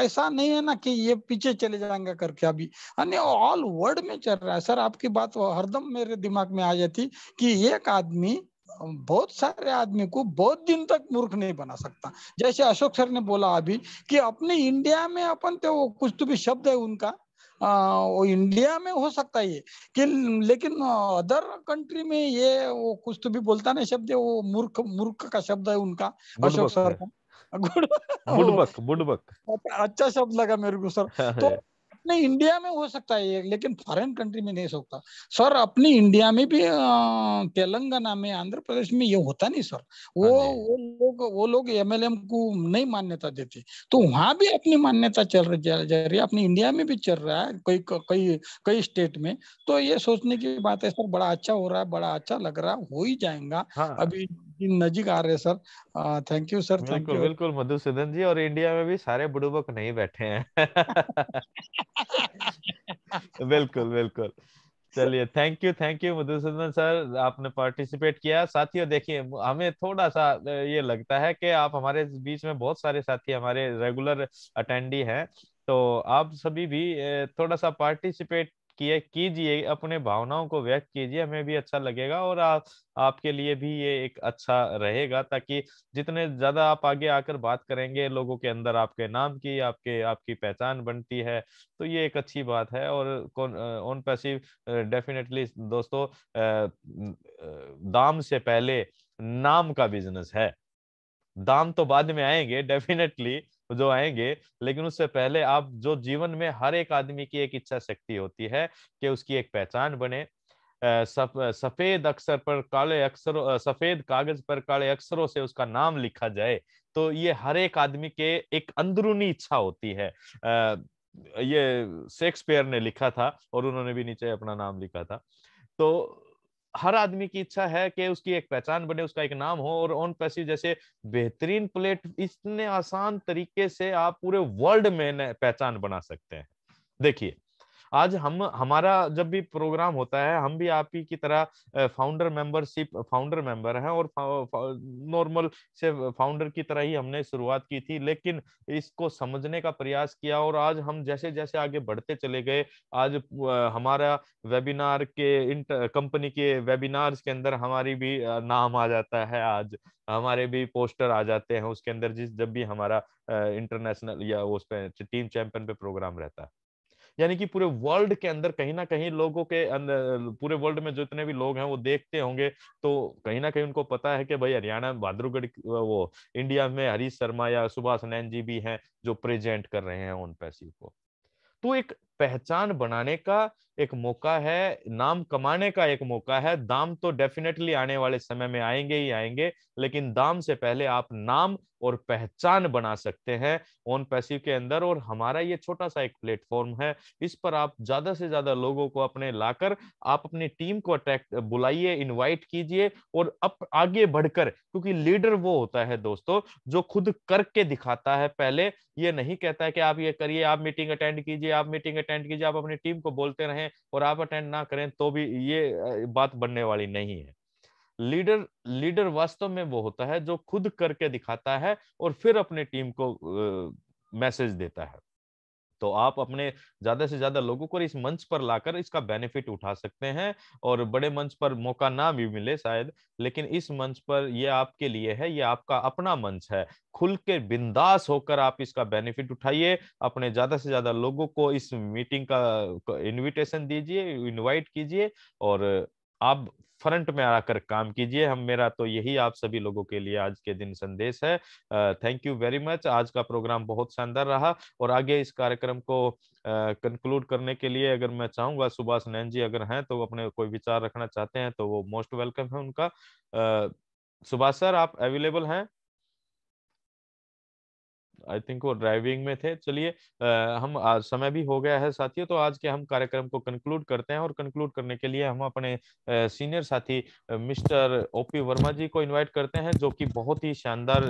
ऐसा नहीं है ना कि ये पीछे चले जाएंगे करके अभी ऑल वर्ल्ड में चल रहा है सर आपकी बात हरदम मेरे दिमाग में आ जाती कि एक आदमी बहुत सारे आदमी को बहुत दिन तक मूर्ख नहीं बना सकता जैसे अशोक सर ने बोला अभी कि अपने इंडिया में अपन तो वो कुछ तो भी शब्द है उनका आ, वो इंडिया में हो सकता है कि लेकिन अदर कंट्री में ये वो कुछ तो भी बोलता नहीं शब्द वो मूर्ख मूर्ख का शब्द है उनका अशोक सर का गुड़बक गुड़बक अच्छा शब्द लगा मेरे को सर हाँ, तो हाँ। अपने इंडिया में हो सकता है लेकिन फॉरेन कंट्री में नहीं सकता सर अपनी इंडिया में भी तेलंगाना में आंध्र प्रदेश में ये होता नहीं सर वो हाँ वो लोग वो लोग एमएलएम को नहीं मान्यता देते तो वहां भी अपनी मान्यता चल रही जा, जा रही है अपनी इंडिया में भी चल रहा है कई कई कई स्टेट में तो ये सोचने की बात है सर बड़ा अच्छा हो रहा है बड़ा अच्छा लग रहा है हो ही जाएगा हाँ। अभी नजीक आ रहे sir thank you sir thank you बिल्कुल मधुसूदन जी और इंडिया में भी सारे बुडुबक नहीं बैठे हैं बिल्कुल बिल्कुल चलिए thank you thank you Madhusudan sir आपने पार्टिसिपेट किया साथियों देखिए हमें थोड़ा सा ये लगता है कि आप हमारे बीच में बहुत सारे साथी हमारे रेगुलर अटेंडी हैं तो आप सभी भी थोड़ा सा पार्टिसिपेट किए कीजिए अपने भावनाओं को व्यक्त कीजिए हमें भी अच्छा लगेगा और आ, आपके लिए भी ये एक अच्छा रहेगा ताकि जितने ज्यादा आप आगे आकर बात करेंगे लोगों के अंदर आपके नाम की आपके आपकी पहचान बनती है तो ये एक अच्छी बात है और ऑन पैसिव डेफिनेटली दोस्तों दाम से पहले नाम का बिजनेस है दाम तो बाद में आएंगे डेफिनेटली जो आएंगे लेकिन उससे पहले आप जो जीवन में हर एक आदमी की एक इच्छा शक्ति होती है कि उसकी एक पहचान बने सफेद अक्षर पर काले अक्षरों सफेद कागज पर काले अक्षरों से उसका नाम लिखा जाए तो ये हर एक आदमी के एक अंदरूनी इच्छा होती है ये शेक्सपियर ने लिखा था और उन्होंने भी नीचे अपना नाम लिखा था तो हर आदमी की इच्छा है कि उसकी एक पहचान बने उसका एक नाम हो और ऑन पैसिव जैसे बेहतरीन प्लेट इतने आसान तरीके से आप पूरे वर्ल्ड में पहचान बना सकते हैं देखिए आज हम हमारा जब भी प्रोग्राम होता है हम भी आप ही की तरह फाउंडर मेंबरशिप फाउंडर मेंबर हैं और नॉर्मल से फाउंडर की तरह ही हमने शुरुआत की थी लेकिन इसको समझने का प्रयास किया और आज हम जैसे जैसे आगे बढ़ते चले गए आज हमारा वेबिनार के कंपनी के वेबिनार्स के अंदर हमारी भी नाम आ जाता है आज हमारे भी पोस्टर आ जाते हैं उसके अंदर जिस जब भी हमारा इंटरनेशनल या उस पर टीम चैंपियन पे प्रोग्राम रहता है यानी कि पूरे वर्ल्ड के अंदर कहीं ना कहीं लोगों के अंदर पूरे वर्ल्ड में जो इतने भी लोग हैं वो देखते होंगे तो कहीं ना कहीं उनको पता है कि भाई हरियाणा भाद्रगढ़ वो इंडिया में हरीश शर्मा या सुभाष नैन जी भी हैं जो प्रेजेंट कर रहे हैं उन पैसी को तो एक पहचान बनाने का एक मौका है नाम कमाने का एक मौका है दाम तो डेफिनेटली आने वाले समय में आएंगे ही आएंगे लेकिन दाम से पहले आप नाम और पहचान बना सकते हैं ऑन पैसिव के अंदर और हमारा ये छोटा सा एक प्लेटफॉर्म है इस पर आप ज्यादा से ज्यादा लोगों को अपने लाकर आप अपनी टीम को अट्रैक्ट बुलाइए इनवाइट कीजिए और अब आगे बढ़कर क्योंकि लीडर वो होता है दोस्तों जो खुद करके दिखाता है पहले ये नहीं कहता है कि आप ये करिए आप मीटिंग अटेंड कीजिए आप मीटिंग अटेंड कीजिए आप अपनी टीम को बोलते रहे हैं और आप अटेंड ना करें तो भी ये बात बनने वाली नहीं है लीडर लीडर वास्तव में वो होता है जो खुद करके दिखाता है और फिर अपने टीम को मैसेज देता है तो आप अपने ज्यादा से ज्यादा लोगों को इस मंच पर लाकर इसका बेनिफिट उठा सकते हैं और बड़े मंच पर मौका ना भी मिले शायद लेकिन इस मंच पर यह आपके लिए है ये आपका अपना मंच है खुल के बिंदास होकर आप इसका बेनिफिट उठाइए अपने ज्यादा से ज्यादा लोगों को इस मीटिंग का इन्विटेशन दीजिए इन्वाइट कीजिए और आप फ्रंट में आकर काम कीजिए हम मेरा तो यही आप सभी लोगों के लिए आज के दिन संदेश है थैंक यू वेरी मच आज का प्रोग्राम बहुत शानदार रहा और आगे इस कार्यक्रम को कंक्लूड करने के लिए अगर मैं चाहूंगा सुभाष नैन जी अगर हैं तो अपने कोई विचार रखना चाहते हैं तो वो मोस्ट वेलकम है उनका सुभाष सर आप अवेलेबल हैं आई थिंक वो ड्राइविंग में थे चलिए हम आज समय भी हो गया है साथियों तो आज के हम कार्यक्रम को कंक्लूड करते हैं और कंक्लूड करने के लिए हम अपने सीनियर साथी मिस्टर ओपी वर्मा जी को इनवाइट करते हैं जो कि बहुत ही शानदार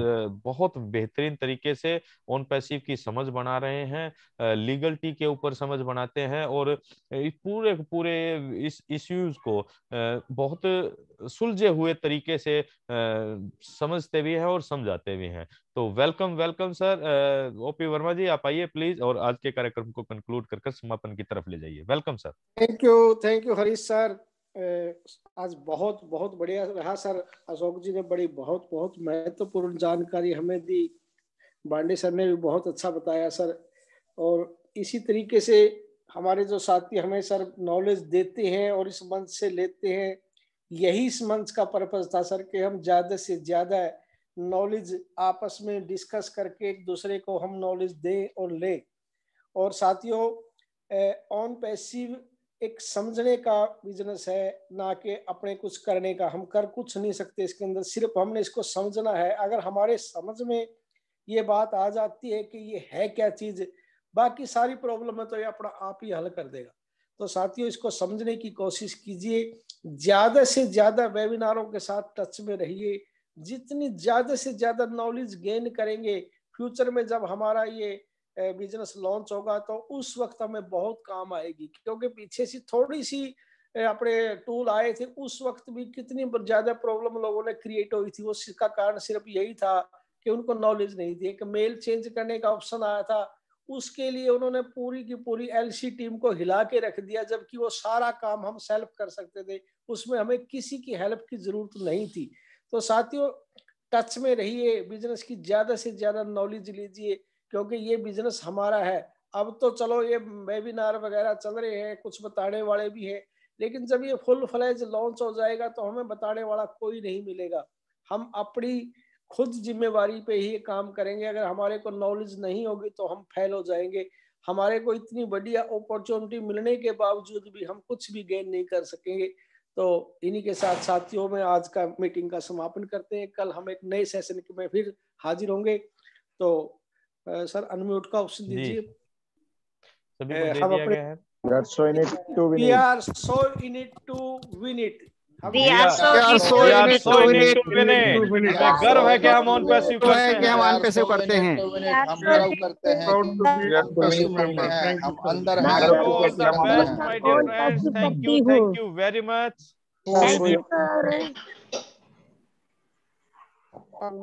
बहुत बेहतरीन तरीके से ओन पैसिव की समझ बना रहे हैं लीगल टी के ऊपर समझ बनाते हैं और पूरे पूरे इस इश्यूज को बहुत सुलझे हुए तरीके से समझते भी हैं और समझाते भी हैं तो welcome welcome sir OP Verma ji आप आइए प्लीज और आज के कार्यक्रम को कंक्लूड कर समापन की तरफ ले जाइए welcome sir thank you thank you Harish sir आज बहुत बहुत बढ़िया रहा सर अशोक जी ने बड़ी बहुत बहुत महत्वपूर्ण जानकारी हमें दी बांडे सर ने भी बहुत अच्छा बताया सर और इसी तरीके से हमारे जो साथी हमें सर नॉलेज देते हैं और इस मंच से लेते हैं यही इस मंच का पर्पज था सर कि हम ज्यादा से ज्यादा नॉलेज आपस में डिस्कस करके एक दूसरे को हम नॉलेज दें और ले और साथियों ऑन पैसिव एक समझने का बिजनेस है ना कि अपने कुछ करने का हम कर कुछ नहीं सकते इसके अंदर सिर्फ हमने इसको समझना है अगर हमारे समझ में ये बात आ जाती है कि ये है क्या चीज बाकी सारी प्रॉब्लम है तो ये अपना आप ही हल कर देगा तो साथियों इसको समझने की कोशिश कीजिए ज्यादा से ज्यादा वेबिनारों के साथ टच में रहिए जितनी ज्यादा से ज्यादा नॉलेज गेन करेंगे फ्यूचर में जब हमारा ये बिजनेस लॉन्च होगा तो उस वक्त हमें बहुत काम आएगी क्योंकि पीछे से थोड़ी सी अपने टूल आए थे उस वक्त भी कितनी ज्यादा प्रॉब्लम लोगों ने क्रिएट हुई थी उसका कारण सिर्फ यही था कि उनको नॉलेज नहीं थी एक मेल चेंज करने का ऑप्शन आया था उसके लिए उन्होंने पूरी की पूरी एलसी टीम को हिला के रख दिया जबकि वो सारा काम हम सेल्फ कर सकते थे उसमें हमें किसी की हेल्प की जरूरत नहीं थी तो साथियों टच में रहिए बिजनेस की ज्यादा से ज्यादा नॉलेज लीजिए क्योंकि ये बिजनेस हमारा है अब तो चलो ये वेबिनार वगैरह चल रहे हैं कुछ बताने वाले भी हैं लेकिन जब ये फुल फ्लैज लॉन्च हो जाएगा तो हमें बताने वाला कोई नहीं मिलेगा हम अपनी खुद जिम्मेवारी पे ही काम करेंगे अगर हमारे को नॉलेज नहीं होगी तो हम फेल हो जाएंगे हमारे को इतनी बढ़िया अपॉर्चुनिटी मिलने के बावजूद भी हम कुछ भी गेन नहीं कर सकेंगे तो इन्हीं के साथ साथियों में आज का मीटिंग का समापन करते हैं कल हम एक नए सेशन में फिर हाजिर होंगे तो सर अनम्यूट का ऑप्शन दीजिए हम अपने we are so in it to win it गर्व है कि हम ऑन पैसिव करते हैं हम ऑन पैसिव करते हैं हम thank you thank you very much thank you